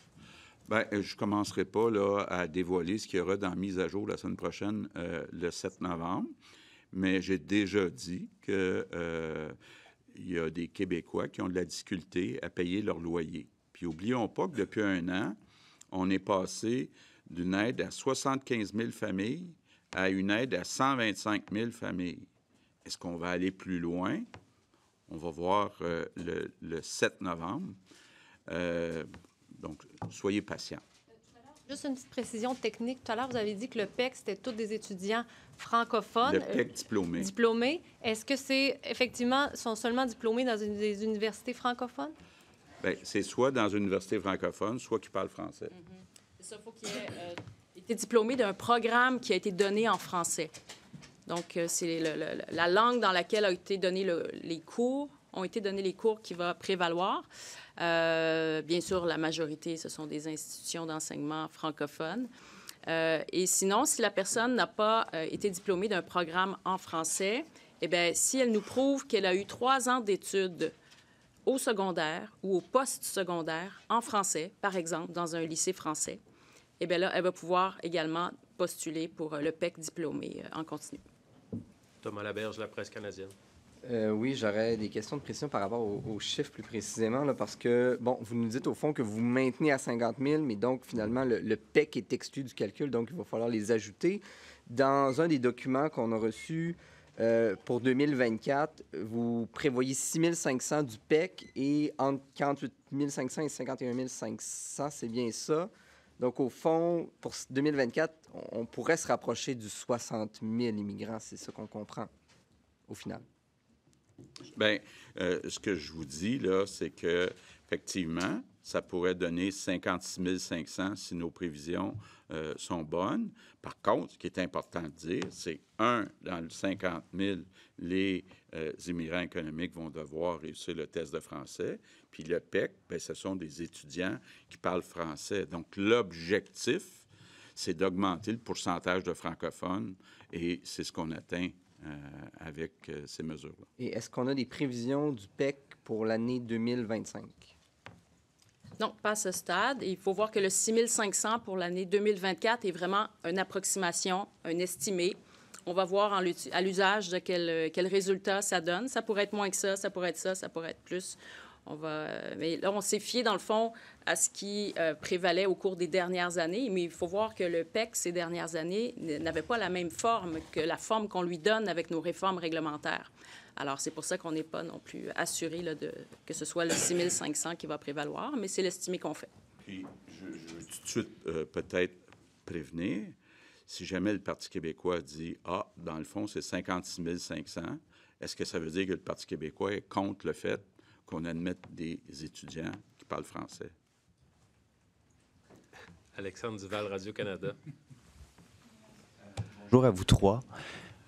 Bien, euh, je ne commencerai pas là, à dévoiler ce qu'il y aura dans Mise à jour la semaine prochaine, le 7 novembre, mais j'ai déjà dit que il y a des Québécois qui ont de la difficulté à payer leur loyer. Puis oublions pas que depuis un an, on est passé d'une aide à 75 000 familles à une aide à 125 000 familles. Est-ce qu'on va aller plus loin? On va voir euh, le, 7 novembre. Euh, donc, soyez patients. Juste une petite précision technique. Tout à l'heure, vous avez dit que le PEC, c'était tous des étudiants francophones. Le e diplômé. Euh, diplômés. Est-ce que c'est effectivement, sont seulement diplômés dans des universités francophones? Ben, c'est soit dans une université francophone, soit qui parle français. Mm faut qu'il ait euh, été diplômé d'un programme qui a été donné en français. Donc, euh, c'est la langue dans laquelle ont été donnés les cours, ont été donnés les cours qui va prévaloir. Euh, bien sûr, la majorité, ce sont des institutions d'enseignement francophones. et sinon, si la personne n'a pas été diplômée d'un programme en français, eh bien, si elle nous prouve qu'elle a eu trois ans d'études au secondaire ou au post-secondaire en français, par exemple, dans un lycée français, eh bien là, elle va pouvoir également postuler pour euh, le PEC diplômé euh, en continu. Thomas Laberge, La Presse canadienne. Euh, oui, j'aurais des questions de précision par rapport aux, chiffres plus précisément, là, parce que, bon, vous nous dites au fond que vous maintenez à 50 000, mais donc finalement, le, le PEC est exclu du calcul, donc il va falloir les ajouter. Dans un des documents qu'on a reçus, euh, pour 2024, vous prévoyez 6 500 du PEC et entre 48 500 et 51 500, c'est bien ça. Donc, au fond, pour 2024, on pourrait se rapprocher du 60 000 immigrants, c'est ce qu'on comprend au final. Bien, euh, ce que je vous dis, là, c'est que, effectivement, ça pourrait donner 56 500 si nos prévisions euh, sont bonnes. Par contre, ce qui est important de dire, c'est un, dans les 50 000, les immigrants économiques vont devoir réussir le test de français. Puis le PEC, bien, ce sont des étudiants qui parlent français. Donc l'objectif, c'est d'augmenter le pourcentage de francophones et c'est ce qu'on atteint euh, avec euh, ces mesures-là. Et est-ce qu'on a des prévisions du PEC pour l'année 2025? Donc, pas à ce stade. Il faut voir que le 6500 pour l'année 2024 est vraiment une approximation, un estimé. On va voir en à l'usage de euh, quel, résultat ça donne. Ça pourrait être moins que ça, ça pourrait être ça, ça pourrait être plus. On va, euh, mais là, on s'est fié, dans le fond, à ce qui euh, prévalait au cours des dernières années. Mais il faut voir que le PEC, ces dernières années, n'avait pas la même forme que la forme qu'on lui donne avec nos réformes réglementaires. Alors, c'est pour ça qu'on n'est pas non plus assuré de, que ce soit le 6500 qui va prévaloir, mais c'est l'estimé qu'on fait. Puis, je, veux tout de suite euh, peut-être prévenir, si jamais le Parti québécois dit Ah, dans le fond, c'est 56 500, est-ce que ça veut dire que le Parti québécois est contre le fait qu'on admette des étudiants qui parlent français? Alexandre Duval, Radio-Canada. Bonjour à vous trois.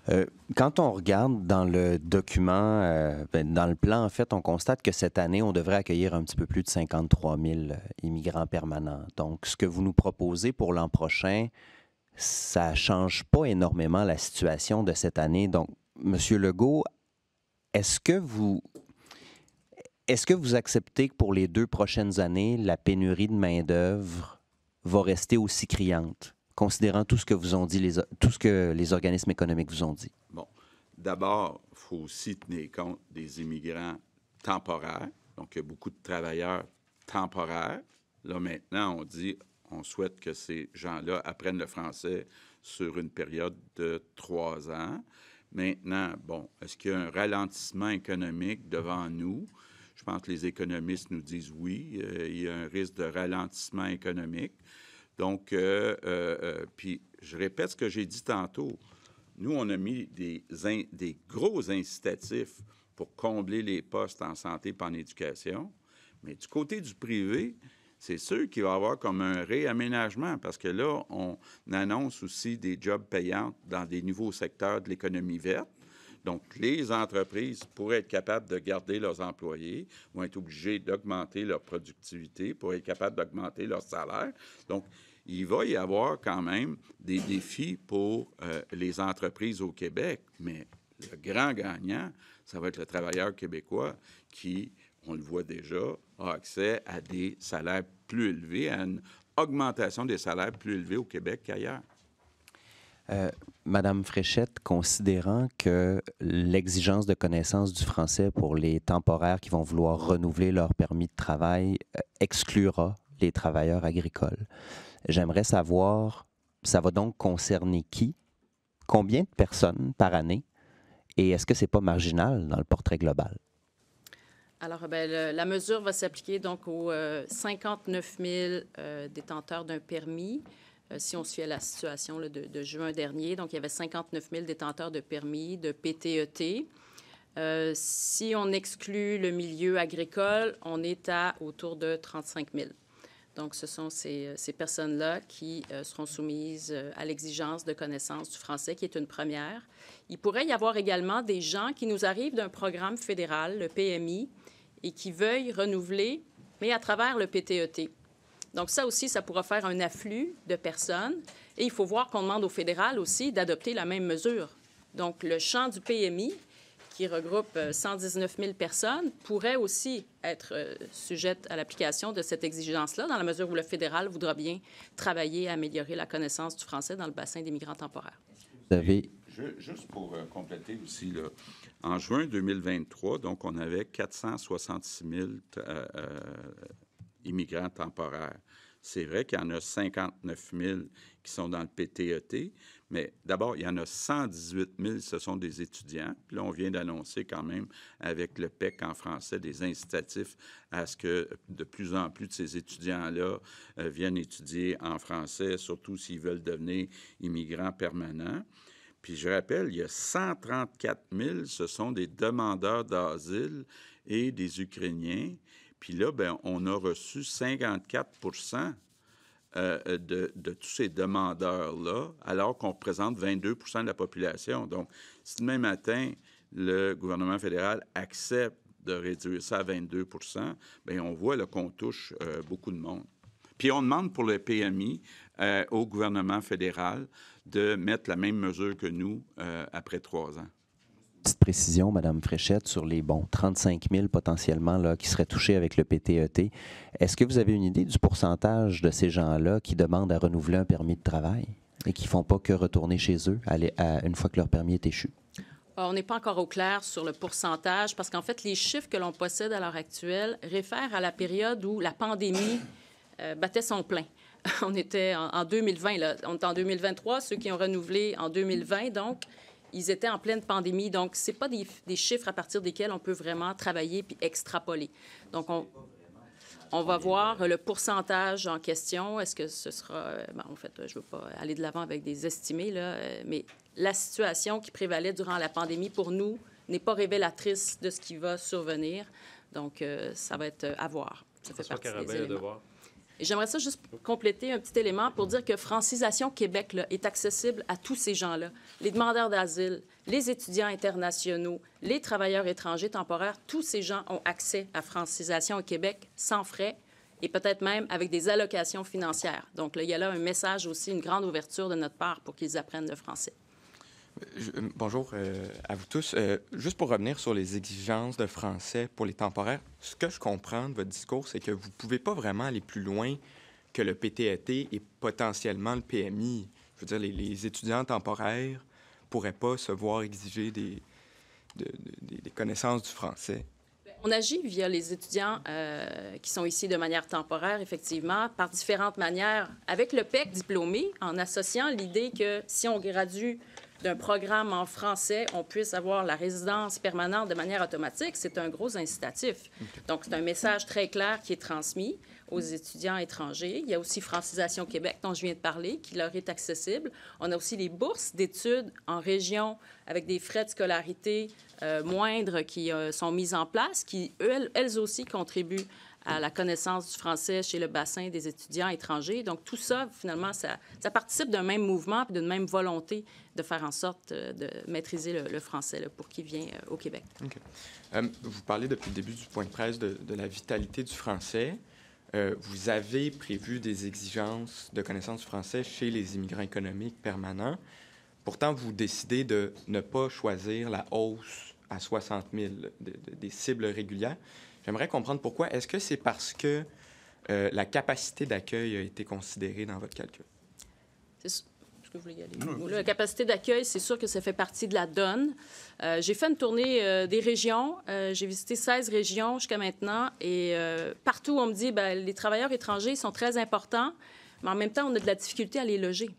Euh, quand on regarde dans le document, euh, ben, dans le plan, en fait, on constate que cette année, on devrait accueillir un petit peu plus de 53 000 euh, immigrants permanents. Donc, ce que vous nous proposez pour l'an prochain, ça ne change pas énormément la situation de cette année. Donc, M. Legault, est-ce que vous... Est-ce que vous acceptez que pour les deux prochaines années, la pénurie de main-d'œuvre va rester aussi criante? considérant tout ce que vous ont dit, les, tout ce que les organismes économiques vous ont dit? Bon. D'abord, il faut aussi tenir compte des immigrants temporaires. Donc, il y a beaucoup de travailleurs temporaires. Là, maintenant, on dit, on souhaite que ces gens-là apprennent le français sur une période de trois ans. Maintenant, bon, est-ce qu'il y a un ralentissement économique devant nous? Je pense que les économistes nous disent oui, euh, il y a un risque de ralentissement économique. Donc, euh, euh, euh, puis je répète ce que j'ai dit tantôt. Nous, on a mis des, gros incitatifs pour combler les postes en santé et en éducation. Mais du côté du privé, c'est sûr qu'il va y avoir comme un réaménagement parce que là, on annonce aussi des jobs payants dans des nouveaux secteurs de l'économie verte. Donc, les entreprises, pour être capables de garder leurs employés, vont être obligées d'augmenter leur productivité pour être capables d'augmenter leur salaire. Donc, il va y avoir quand même des défis pour euh, les entreprises au Québec, mais le grand gagnant, ça va être le travailleur québécois qui, on le voit déjà, a accès à des salaires plus élevés, à une augmentation des salaires plus élevés au Québec qu'ailleurs. Euh, Madame Fréchette, considérant que l'exigence de connaissance du français pour les temporaires qui vont vouloir renouveler leur permis de travail euh, exclura les travailleurs agricoles. J'aimerais savoir, ça va donc concerner qui, combien de personnes par année, et est-ce que ce n'est pas marginal dans le portrait global? Alors, ben, la mesure va s'appliquer donc aux 59 euh, 000 euh, détenteurs d'un permis. Euh, si on suit la situation de, de, juin dernier, donc il y avait 59 000 détenteurs de permis de PTET. E si on exclut le milieu agricole, on est à autour de 35 000. Donc, ce sont ces, euh, personnes-là qui euh, seront soumises euh, à l'exigence de connaissance du français, qui est une première. Il pourrait y avoir également des gens qui nous arrivent d'un programme fédéral, le PMI, et qui veuillent renouveler, mais à travers le PTET. E Donc, ça aussi, ça pourra faire un afflux de personnes. Et il faut voir qu'on demande au fédéral aussi d'adopter la même mesure. Donc, le champ du PMI qui regroupe 119 euh, 000 personnes, pourrait aussi être euh, sujette à l'application de cette exigence-là, dans la mesure où le fédéral voudra bien travailler à améliorer la connaissance du français dans le bassin des migrants temporaires. Vous avez... Juste pour euh, compléter aussi, en juin 2023, donc on avait 466 000 immigrants temporaires. C'est vrai qu'il y en a 59 000 qui sont dans le PTET, e mais d'abord, il y en a 118 000, ce sont des étudiants. Puis là, on vient d'annoncer quand même avec le PEC en français des incitatifs à ce que de plus en plus de ces étudiants-là euh, viennent étudier en français, surtout s'ils veulent devenir immigrants permanents. Puis je rappelle, il y a 134 000, ce sont des demandeurs d'asile et des Ukrainiens. Puis là, bien, on a reçu 54 euh, de, tous ces demandeurs-là, alors qu'on représente 22 de la population. Donc, si demain matin, le gouvernement fédéral accepte de réduire ça à 22 bien, on voit qu'on touche euh, beaucoup de monde. Puis on demande pour le PMI euh, au gouvernement fédéral de mettre la même mesure que nous après trois ans petite précision, Madame Fréchette, sur les bons 35 000 potentiellement là, qui seraient touchés avec le PTET. E Est-ce que vous avez une idée du pourcentage de ces gens-là qui demandent à renouveler un permis de travail et qui ne font pas que retourner chez eux une fois que leur permis est échu? Euh, on n'est pas encore au clair sur le pourcentage parce qu'en fait, les chiffres que l'on possède à l'heure actuelle réfèrent à la période où la pandémie euh, battait son plein on était en, 2020, on est en 2023, ceux qui ont renouvelé en 2020, donc ils étaient en pleine pandémie, donc ce n'est pas des, chiffres à partir desquels on peut vraiment travailler puis extrapoler. Donc, on, on va voir le pourcentage en question. Est-ce que ce sera... Euh, en fait, je ne veux pas aller de l'avant avec des estimés, là, euh, mais la situation qui prévalait durant la pandémie, pour nous, n'est pas révélatrice de ce qui va survenir. Donc, euh, ça va être à voir. Ça fait partie et j'aimerais ça juste compléter un petit élément pour dire que Francisation Québec est accessible à tous ces gens-là. Les demandeurs d'asile, les étudiants internationaux, les travailleurs étrangers temporaires, tous ces gens ont accès à Francisation au Québec sans frais et peut-être même avec des allocations financières. Donc il y a là un message aussi, une grande ouverture de notre part pour qu'ils apprennent le français. Euh, bonjour euh, à vous tous. Euh, juste pour revenir sur les exigences de français pour les temporaires, ce que je comprends de votre discours, c'est que vous ne pouvez pas vraiment aller plus loin que le PTET e et potentiellement le PMI. Je veux dire, les, étudiants temporaires ne pourraient pas se voir exiger des, connaissances du français. Ben, on agit via les étudiants qui sont ici de manière temporaire, effectivement, par différentes manières. Avec le PEC diplômé, en associant l'idée que si on gradue d'un programme en français, on puisse avoir la résidence permanente de manière automatique, c'est un gros incitatif. Donc, c'est un message très clair qui est transmis aux étudiants étrangers. Il y a aussi Francisation Québec, dont je viens de parler, qui leur est accessible. On a aussi les bourses d'études en région avec des frais de scolarité euh, moindres qui euh, sont mises en place, qui, elles aussi, contribuent à la connaissance du français chez le bassin des étudiants étrangers. Donc, tout ça, finalement, ça, participe d'un même mouvement et d'une même volonté de faire en sorte euh, de maîtriser le, français pour qui vient euh, au Québec. Euh, vous parlez depuis le début du point de presse de, la vitalité du français. vous avez prévu des exigences de connaissance du français chez les immigrants économiques permanents. Pourtant, vous décidez de ne pas choisir la hausse à 60 000 des cibles régulières. J'aimerais comprendre pourquoi. Est-ce que c'est parce que euh, la capacité d'accueil a été considérée dans votre calcul? C'est que vous voulez La capacité d'accueil, c'est sûr que ça fait partie de la donne. Euh, j'ai fait une tournée euh, des régions. j'ai visité 16 régions jusqu'à maintenant. Et partout, on me dit, que ben, les travailleurs étrangers sont très importants, mais en même temps, on a de la difficulté à les loger.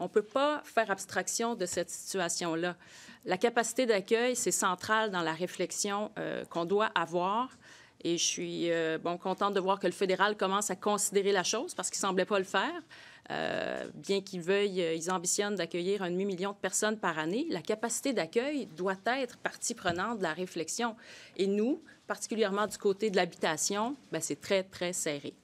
On ne peut pas faire abstraction de cette situation-là. La capacité d'accueil, c'est central dans la réflexion qu'on doit avoir et je suis euh, bon, contente de voir que le fédéral commence à considérer la chose parce qu'il ne semblait pas le faire. Euh, bien qu'ils veuillent, euh, ils ambitionnent d'accueillir un demi-million de personnes par année, la capacité d'accueil doit être partie prenante de la réflexion. Et nous, particulièrement du côté de l'habitation, ben, c'est très, très serré.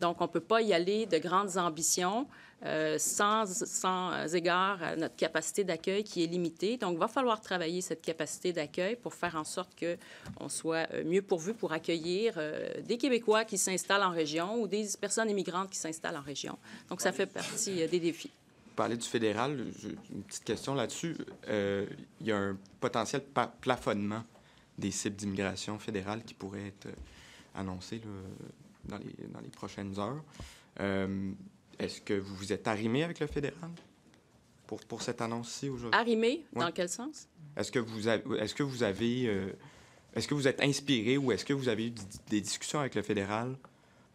Donc, on ne peut pas y aller de grandes ambitions euh, sans, sans, euh, égard à notre capacité d'accueil qui est limitée. Donc, il va falloir travailler cette capacité d'accueil pour faire en sorte qu'on soit euh, mieux pourvu pour accueillir des Québécois qui s'installent en région ou des personnes immigrantes qui s'installent en région. Donc, ça fait partie des défis. Vous du fédéral, une petite question là-dessus. Il y a un potentiel plafonnement des cibles d'immigration fédérale qui pourrait être annoncé dans les, prochaines heures. Euh, est-ce que vous vous êtes arrimé avec le fédéral pour, pour cette annonce-ci aujourd'hui? Arrimé? Dans quel sens? Est-ce que vous, est que vous avez... Euh, est-ce que vous êtes inspiré ou est-ce que vous avez eu des discussions avec le fédéral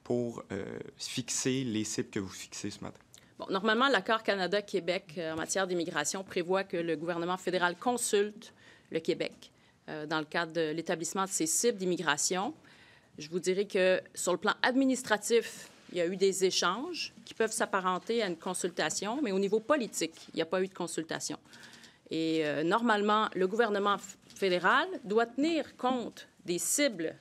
pour euh, fixer les cibles que vous fixez ce matin? Bon, normalement, l'accord Canada-Québec en matière d'immigration prévoit que le gouvernement fédéral consulte le Québec dans le cadre de l'établissement de ses cibles d'immigration. Je vous dirais que sur le plan administratif, il y a eu des échanges qui peuvent s'apparenter à une consultation, mais au niveau politique, il n'y a pas eu de consultation. Et euh, normalement, le gouvernement fédéral doit tenir compte des cibles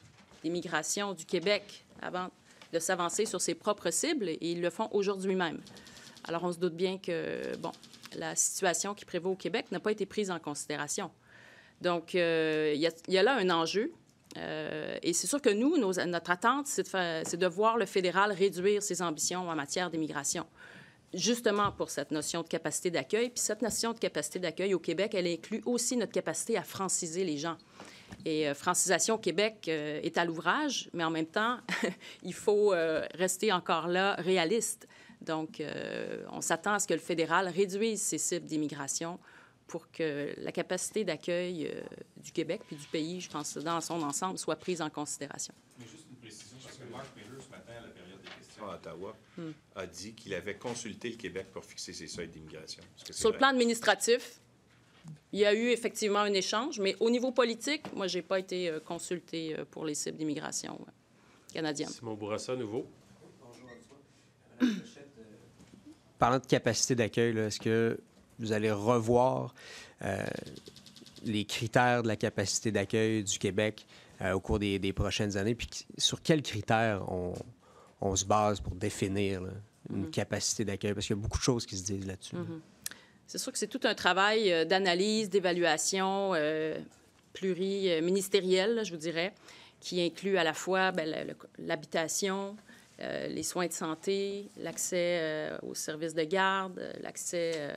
des migrations du Québec avant de s'avancer sur ses propres cibles, et ils le font aujourd'hui même. Alors, on se doute bien que, bon, la situation qui prévaut au Québec n'a pas été prise en considération. Donc, euh, il y, a là un enjeu euh, et c'est sûr que nous, notre attente, c'est de, voir le fédéral réduire ses ambitions en matière d'immigration, justement pour cette notion de capacité d'accueil. Puis cette notion de capacité d'accueil au Québec, elle inclut aussi notre capacité à franciser les gens. Et euh, Francisation Québec euh, est à l'ouvrage, mais en même temps, il faut rester encore là réaliste. Donc, on s'attend à ce que le fédéral réduise ses cibles d'immigration pour que la capacité d'accueil euh, du Québec puis du pays, je pense, dans son ensemble, soit prise en considération. juste une précision, parce que Mark Miller, ce matin, à la période des questions ah, à Ottawa, hmm. a dit qu'il avait consulté le Québec pour fixer ses seuils d'immigration. Sur le plan administratif, il y a eu effectivement un échange, mais au niveau politique, moi, je n'ai pas été euh, consulté euh, pour les cibles d'immigration canadiennes. Simon Bourassa, nouveau. Bonjour à toi. Parlant de capacité d'accueil, est-ce que vous allez revoir euh, les critères de la capacité d'accueil du Québec euh, au cours des, prochaines années, puis sur quels critères on, se base pour définir une mhm. capacité d'accueil, parce qu'il y a beaucoup de choses qui se disent là-dessus. Mhm. C'est sûr que c'est tout un travail euh, d'analyse, d'évaluation pluriministérielle, je vous dirais, qui inclut à la fois ben, l'habitation, les soins de santé, l'accès aux services de garde, l'accès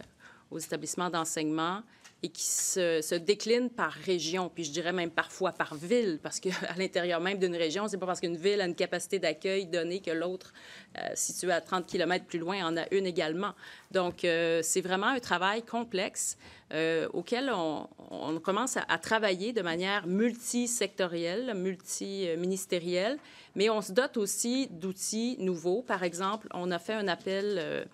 aux établissements d'enseignement et qui se, se décline par région, puis je dirais même parfois par ville, parce qu'à l'intérieur même d'une région, c'est pas parce qu'une ville a une capacité d'accueil donnée que l'autre, euh, située à 30 km plus loin, en a une également. Donc, euh, c'est vraiment un travail complexe euh, auquel on, commence à, à, travailler de manière multisectorielle, multiministérielle, mais on se dote aussi d'outils nouveaux. Par exemple, on a fait un appel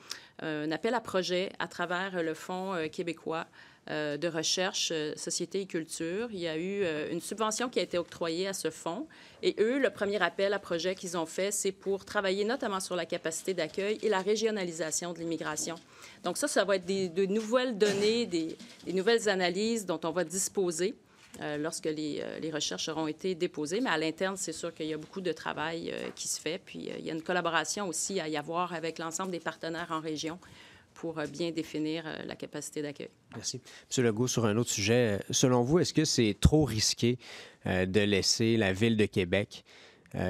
un appel à projet à travers euh, le Fonds euh, québécois euh, de recherche, société et culture. Il y a eu une subvention qui a été octroyée à ce fonds. Et eux, le premier appel à projet qu'ils ont fait, c'est pour travailler notamment sur la capacité d'accueil et la régionalisation de l'immigration. Donc ça, ça va être des, de nouvelles données, des nouvelles analyses dont on va disposer. Euh, lorsque les, euh, les, recherches auront été déposées. Mais à l'interne, c'est sûr qu'il y a beaucoup de travail euh, qui se fait. Puis il y a une collaboration aussi à y avoir avec l'ensemble des partenaires en région pour bien définir la capacité d'accueil. Merci. Monsieur Legault, sur un autre sujet, selon vous, est-ce que c'est trop risqué de laisser la Ville de Québec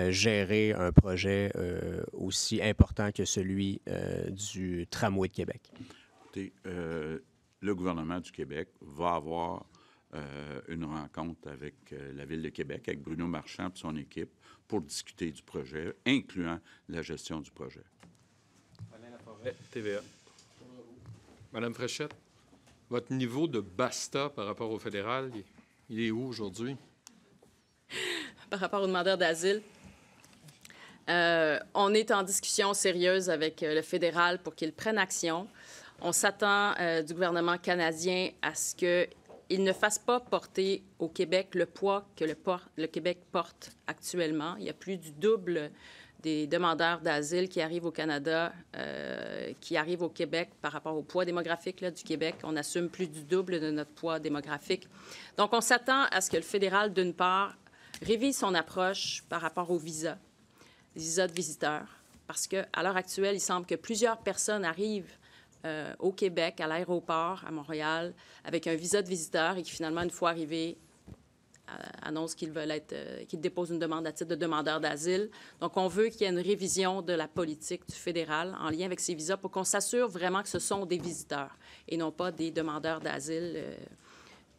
gérer un projet aussi important que celui du tramway de Québec? Écoutez, le gouvernement du Québec va avoir euh, une rencontre avec euh, la Ville de Québec, avec Bruno Marchand et son équipe, pour discuter du projet, incluant la gestion du projet. TVA. Madame Fréchette, votre niveau de basta par rapport au fédéral, il est où aujourd'hui? par rapport aux demandeurs d'asile, euh, on est en discussion sérieuse avec le fédéral pour qu'il prenne action. On s'attend du gouvernement canadien à ce que il ne fasse pas porter au Québec le poids que le, Québec porte actuellement. Il y a plus du double des demandeurs d'asile qui arrivent au Canada, euh, qui arrivent au Québec par rapport au poids démographique là, du Québec. On assume plus du double de notre poids démographique. Donc, on s'attend à ce que le fédéral, d'une part, révise son approche par rapport aux visas, les visas de visiteurs, parce qu'à l'heure actuelle, il semble que plusieurs personnes arrivent euh, au Québec, à l'aéroport, à Montréal, avec un visa de visiteur et qui finalement, une fois arrivé, euh, annonce qu'il veulent être, euh, qu'ils une demande à titre de demandeur d'asile. Donc, on veut qu'il y ait une révision de la politique fédérale en lien avec ces visas pour qu'on s'assure vraiment que ce sont des visiteurs et non pas des demandeurs d'asile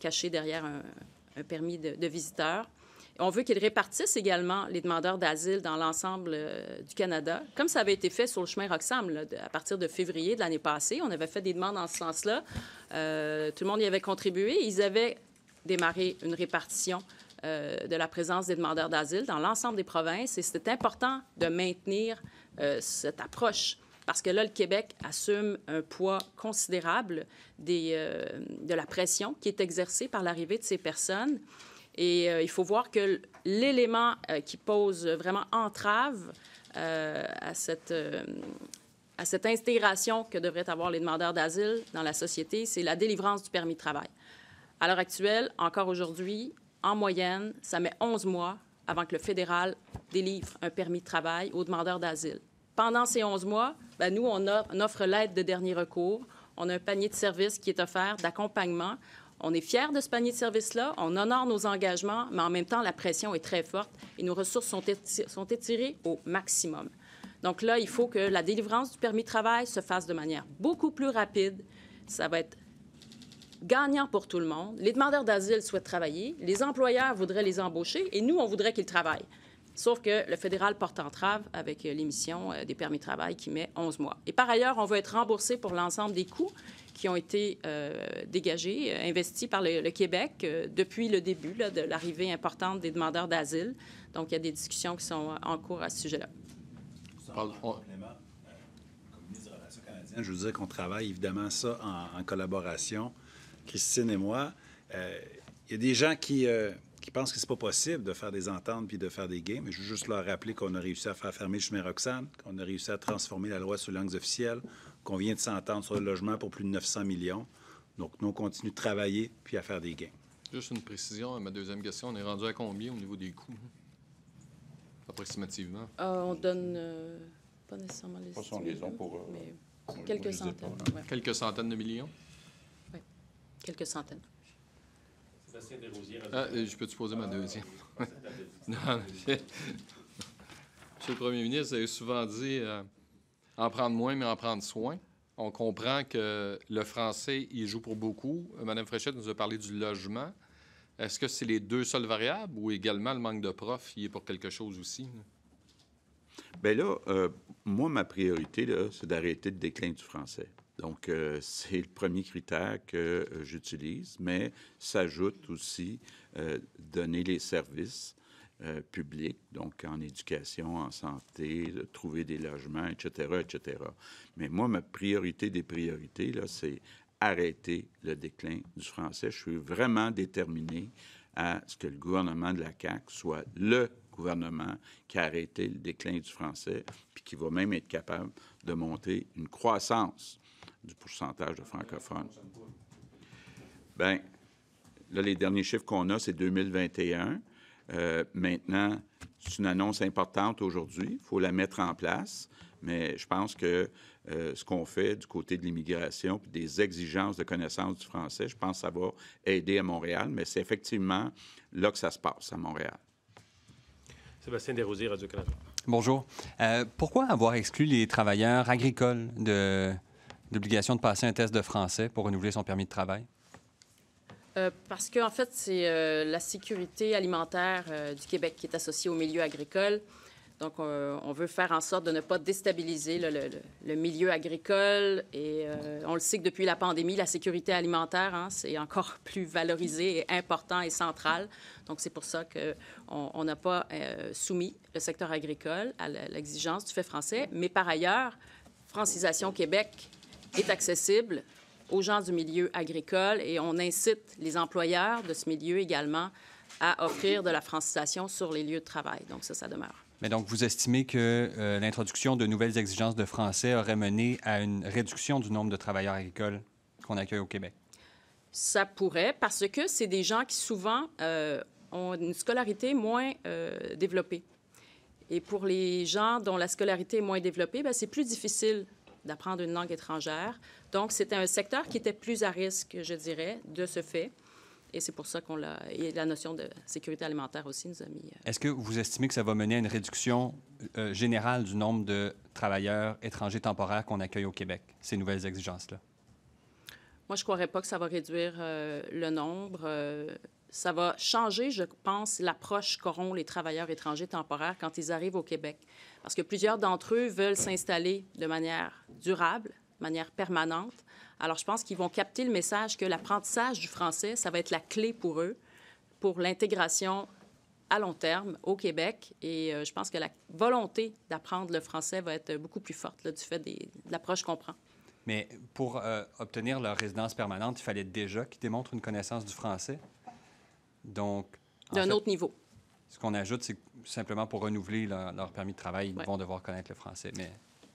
cachés derrière un, permis de visiteur. On veut qu'ils répartissent également les demandeurs d'asile dans l'ensemble euh, du Canada, comme ça avait été fait sur le chemin Roxham à partir de février de l'année passée. On avait fait des demandes en ce sens-là. Euh, tout le monde y avait contribué. Ils avaient démarré une répartition euh, de la présence des demandeurs d'asile dans l'ensemble des provinces et c'était important de maintenir cette approche parce que là, le Québec assume un poids considérable de la pression qui est exercée par l'arrivée de ces personnes. Et euh, il faut voir que l'élément euh, qui pose vraiment entrave euh, à cette à cette intégration que devraient avoir les demandeurs d'asile dans la société, c'est la délivrance du permis de travail. À l'heure actuelle, encore aujourd'hui, en moyenne, ça met 11 mois avant que le fédéral délivre un permis de travail aux demandeurs d'asile. Pendant ces 11 mois, ben, nous, on offre l'aide de dernier recours. On a un panier de services qui est offert, d'accompagnement. On est fiers de ce panier de services-là, on honore nos engagements, mais en même temps, la pression est très forte et nos ressources sont, sont étirées au maximum. Donc là, il faut que la délivrance du permis de travail se fasse de manière beaucoup plus rapide. Ça va être gagnant pour tout le monde. Les demandeurs d'asile souhaitent travailler, les employeurs voudraient les embaucher et nous, on voudrait qu'ils travaillent. Sauf que le fédéral porte entrave avec euh, l'émission euh, des permis de travail qui met 11 mois. Et par ailleurs, on veut être remboursé pour l'ensemble des coûts qui ont été euh, dégagés, investis par le, Québec depuis le début de l'arrivée importante des demandeurs d'asile. Donc, il y a des discussions qui sont en cours à ce sujet-là. Je veux dire qu'on travaille évidemment ça en, collaboration, Christine et moi. Il y a des gens qui, je pense que c'est pas possible de faire des ententes puis de faire des gains, mais je veux juste leur rappeler qu'on a réussi à faire fermer le chemin Roxane, qu'on a réussi à transformer la loi sur les langues officielles, qu'on vient de s'entendre sur le logement pour plus de 900 millions. Donc, nous, on continue de travailler puis à faire des gains. Juste une précision à ma deuxième question. On est rendu à combien au niveau des coûts, approximativement? Euh, on donne euh, pas nécessairement les Pas son euh, pour... quelques centaines. Quelques centaines de millions? Oui, quelques centaines. Ah, euh, je peux te poser ma euh, deuxième? non, Monsieur le Premier ministre, vous avez souvent dit euh, en prendre moins, mais en prendre soin. On comprend que le français, il joue pour beaucoup. Madame Fréchette nous a parlé du logement. Est-ce que c'est les deux seules variables ou également le manque de profs, il est pour quelque chose aussi? Ben Bien là, moi, ma priorité, c'est d'arrêter le déclin du français. Donc, euh, c'est le premier critère que euh, j'utilise, mais s'ajoute aussi euh, donner les services publics, donc en éducation, en santé, trouver des logements, etc., etc. Mais moi, ma priorité des priorités, là, c'est arrêter le déclin du français. Je suis vraiment déterminé à ce que le gouvernement de la CAQ soit le gouvernement qui a arrêté le déclin du français, puis qui va même être capable de monter une croissance du pourcentage de francophones. Bien, là, les derniers chiffres qu'on a, c'est 2021. Euh, maintenant, c'est une annonce importante aujourd'hui. Il faut la mettre en place. Mais je pense que euh, ce qu'on fait du côté de l'immigration puis des exigences de connaissance du français, je pense que ça va aider à Montréal. Mais c'est effectivement là que ça se passe, à Montréal. Sébastien Desrosiers, Radio-Canada. Bonjour. Euh, pourquoi avoir exclu les travailleurs agricoles de, l'obligation de passer un test de français pour renouveler son permis de travail? Euh, parce qu'en en fait, c'est euh, la sécurité alimentaire euh, du Québec qui est associée au milieu agricole. Donc, on veut faire en sorte de ne pas déstabiliser le, milieu agricole. Et on le sait que depuis la pandémie, la sécurité alimentaire, hein, c'est encore plus valorisé et important et central. Donc, c'est pour ça qu'on n'a pas soumis le secteur agricole à l'exigence du fait français. Mais par ailleurs, Francisation Québec est accessible aux gens du milieu agricole et on incite les employeurs de ce milieu également à offrir de la francisation sur les lieux de travail. Donc ça, ça demeure. Mais donc, vous estimez que euh, l'introduction de nouvelles exigences de français aurait mené à une réduction du nombre de travailleurs agricoles qu'on accueille au Québec? Ça pourrait, parce que c'est des gens qui souvent euh, ont une scolarité moins euh, développée. Et pour les gens dont la scolarité est moins développée, ben, c'est plus difficile d'apprendre une langue étrangère. Donc, c'était un secteur qui était plus à risque, je dirais, de ce fait. Et c'est pour ça qu'on l'a. Et la notion de sécurité alimentaire aussi nous a mis. Euh, Est-ce que vous estimez que ça va mener à une réduction euh, générale du nombre de travailleurs étrangers temporaires qu'on accueille au Québec, ces nouvelles exigences-là? Moi, je ne croirais pas que ça va réduire euh, le nombre. ça va changer, je pense, l'approche qu'auront les travailleurs étrangers temporaires quand ils arrivent au Québec parce que plusieurs d'entre eux veulent s'installer de manière durable, de manière permanente. Alors, je pense qu'ils vont capter le message que l'apprentissage du français, ça va être la clé pour eux, pour l'intégration à long terme au Québec. Et euh, je pense que la volonté d'apprendre le français va être beaucoup plus forte du fait des, de l'approche qu'on prend. Mais pour euh, obtenir leur résidence permanente, il fallait déjà qu'ils démontrent une connaissance du français. Donc. D'un autre niveau. Ce qu'on ajoute, c'est simplement pour renouveler leur, permis de travail, ils vont devoir connaître le français. Mais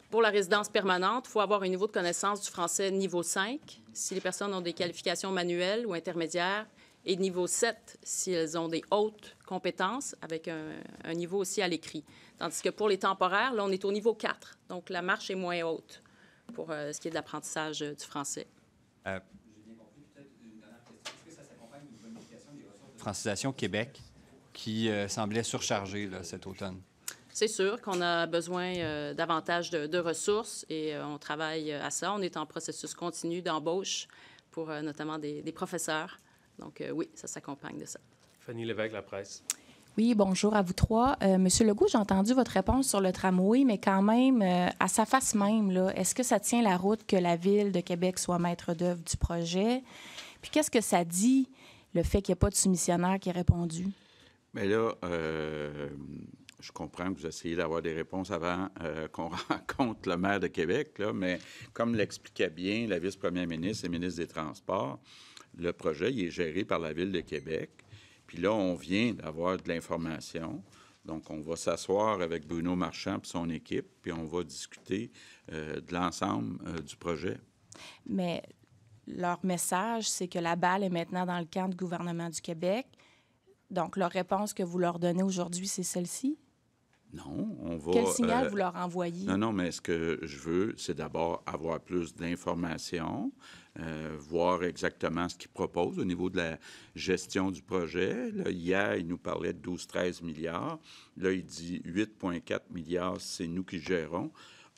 pour la résidence permanente, il faut avoir un niveau de connaissance du français niveau 5 si les personnes ont des qualifications manuelles ou intermédiaires et niveau 7 si elles ont des hautes compétences avec un, niveau aussi à l'écrit. Tandis que pour les temporaires, là, on est au niveau 4, donc la marche est moins haute pour euh, ce qui est de l'apprentissage euh, du français. Euh, j'ai bien compris. Peut-être une dernière question. Est-ce que ça s'accompagne d'une bonification des ressources francisation Québec? qui euh, semblait surchargé cet automne? C'est sûr qu'on a besoin euh, davantage de, ressources et euh, on travaille à ça. On est en processus continu d'embauche pour notamment des, professeurs. Donc oui, ça s'accompagne de ça. Fanny Lévesque, La Presse. Oui, bonjour à vous trois. Monsieur Legault, j'ai entendu votre réponse sur le tramway, mais quand même, à sa face même, est-ce que ça tient la route que la Ville de Québec soit maître d'œuvre du projet? Puis qu'est-ce que ça dit, le fait qu'il n'y ait pas de soumissionnaire qui ait répondu? Mais là, euh, je comprends que vous essayez d'avoir des réponses avant euh, qu'on rencontre le maire de Québec, là, mais comme l'expliquait bien la vice-première ministre et ministre des Transports, le projet est géré par la Ville de Québec. Puis là, on vient d'avoir de l'information. Donc, on va s'asseoir avec Bruno Marchand et son équipe, puis on va discuter euh, de l'ensemble du projet. Mais leur message, c'est que la balle est maintenant dans le camp du gouvernement du Québec. Donc, leur réponse que vous leur donnez aujourd'hui, c'est celle-ci? Non, on va... Quel signal euh, vous leur envoyez? Non, non, mais ce que je veux, c'est d'abord avoir plus d'informations, euh, voir exactement ce qu'ils proposent au niveau de la gestion du projet. hier, ils nous parlaient de 12-13 milliards. Là, il dit 8,4 milliards, c'est nous qui gérons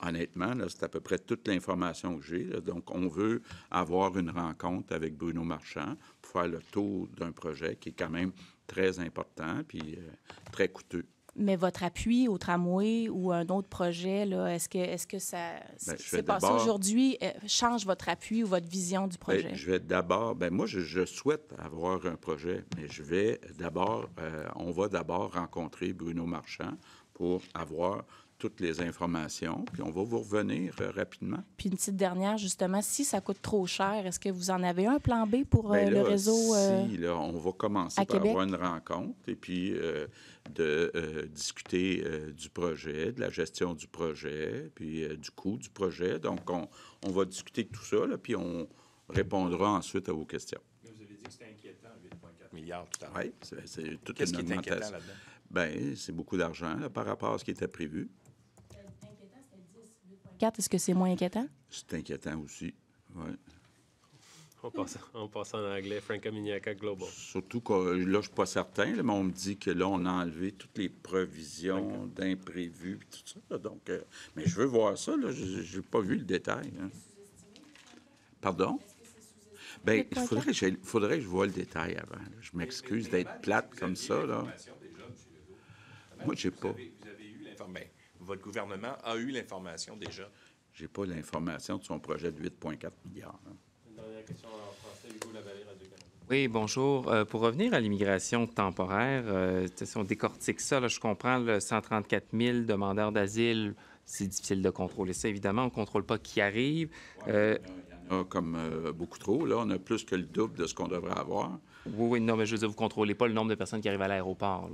honnêtement, c'est à peu près toute l'information que j'ai. Donc, on veut avoir une rencontre avec Bruno Marchand pour faire le tour d'un projet qui est quand même très important puis euh, très coûteux. Mais votre appui au tramway ou un autre projet, est-ce que, est -ce que ça, ben, s'est passé aujourd'hui euh, change votre appui ou votre vision du ben, projet? je vais d'abord, ben moi, je, souhaite avoir un projet, mais je vais d'abord, euh, on va d'abord rencontrer Bruno Marchand pour avoir toutes les informations, puis on va vous revenir euh, rapidement. Puis une petite dernière, justement, si ça coûte trop cher, est-ce que vous en avez un plan B pour euh, ben le réseau? Euh, si, on va commencer par avoir une rencontre et puis de discuter du projet, de la gestion du projet, puis du coût du projet. Donc, on, va discuter de tout ça, là, puis on répondra ensuite à vos questions. vous avez dit que c'était inquiétant, 8,4 milliards tout à l'heure. Oui, c'est toute Qu'est-ce qui est inquiétant là-dedans? Bien, c'est beaucoup d'argent par rapport à ce qui était prévu est-ce que c'est moins inquiétant? C'est inquiétant aussi, On passe, en anglais, Franco Miniaca Global. Surtout que là, je ne suis pas certain, mais on me dit que là, on a enlevé toutes les provisions d'imprévus donc, euh, mais je veux voir ça, je n'ai pas vu le détail. Hein. Pardon? Bien, il faudrait, que je voie le détail avant. Je m'excuse d'être plate comme ça. Moi, je n'ai pas. Vous avez eu l'information votre gouvernement a eu l'information déjà? Je n'ai pas l'information de son projet de 8,4 milliards. Hein. dernière question en français, Hugo canada Oui, bonjour. Euh, pour revenir à l'immigration temporaire, euh, si on décortique ça, je comprends le 134 000 demandeurs d'asile, c'est difficile de contrôler ça, évidemment. On ne contrôle pas qui arrive. il y en a comme euh, beaucoup trop. Là, on a plus que le double de ce qu'on devrait avoir. Oui, oui, non, mais je veux dire, vous ne contrôlez pas le nombre de personnes qui arrivent à l'aéroport.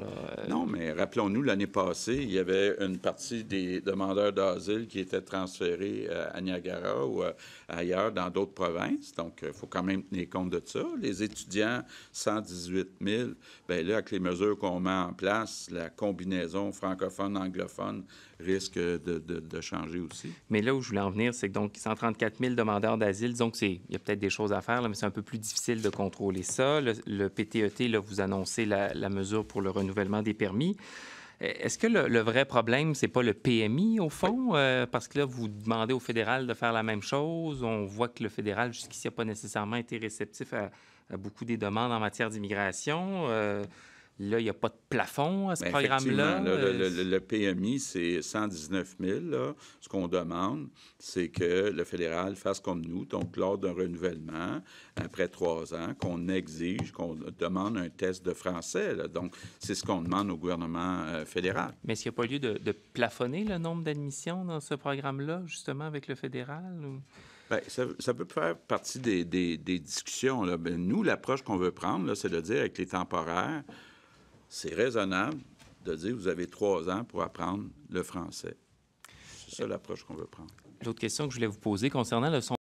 Non, mais rappelons-nous, l'année passée, il y avait une partie des demandeurs d'asile qui étaient transférés euh, à Niagara ou euh, ailleurs dans d'autres provinces. Donc, il euh, faut quand même tenir compte de ça. Les étudiants, 118 000. Bien là, avec les mesures qu'on met en place, la combinaison francophone-anglophone risque de, de, changer aussi. Mais là où je voulais en venir, c'est que donc 134 000 demandeurs d'asile, disons il y a peut-être des choses à faire, là, mais c'est un peu plus difficile de contrôler ça. Le, PTET, e là, vous annoncez la, mesure pour le renouvellement des permis. E, est-ce que le, vrai problème, c'est pas le PMI, au fond? Euh, parce que là, vous demandez au fédéral de faire la même chose. On voit que le fédéral, jusqu'ici, n'a pas nécessairement été réceptif à, beaucoup des demandes en matière d'immigration. Euh, Là, il n'y a pas de plafond à ce ben, programme-là. Euh, le, PMI, c'est 119 000. Ce qu'on demande, c'est que le fédéral fasse comme nous, donc lors d'un renouvellement, après trois ans, qu'on exige, qu'on demande un test de français. Donc, c'est ce qu'on demande au gouvernement euh, fédéral. Mais est-ce qu'il n'y a pas lieu de, plafonner le nombre d'admissions dans ce programme-là, justement, avec le fédéral? Ben, ça, peut faire partie des, discussions. Là. Ben, nous, l'approche qu'on veut prendre, c'est de dire avec les temporaires, c'est raisonnable de dire vous avez trois ans pour apprendre le français. C'est ça l'approche qu'on veut prendre. L'autre question que je voulais vous poser concernant le son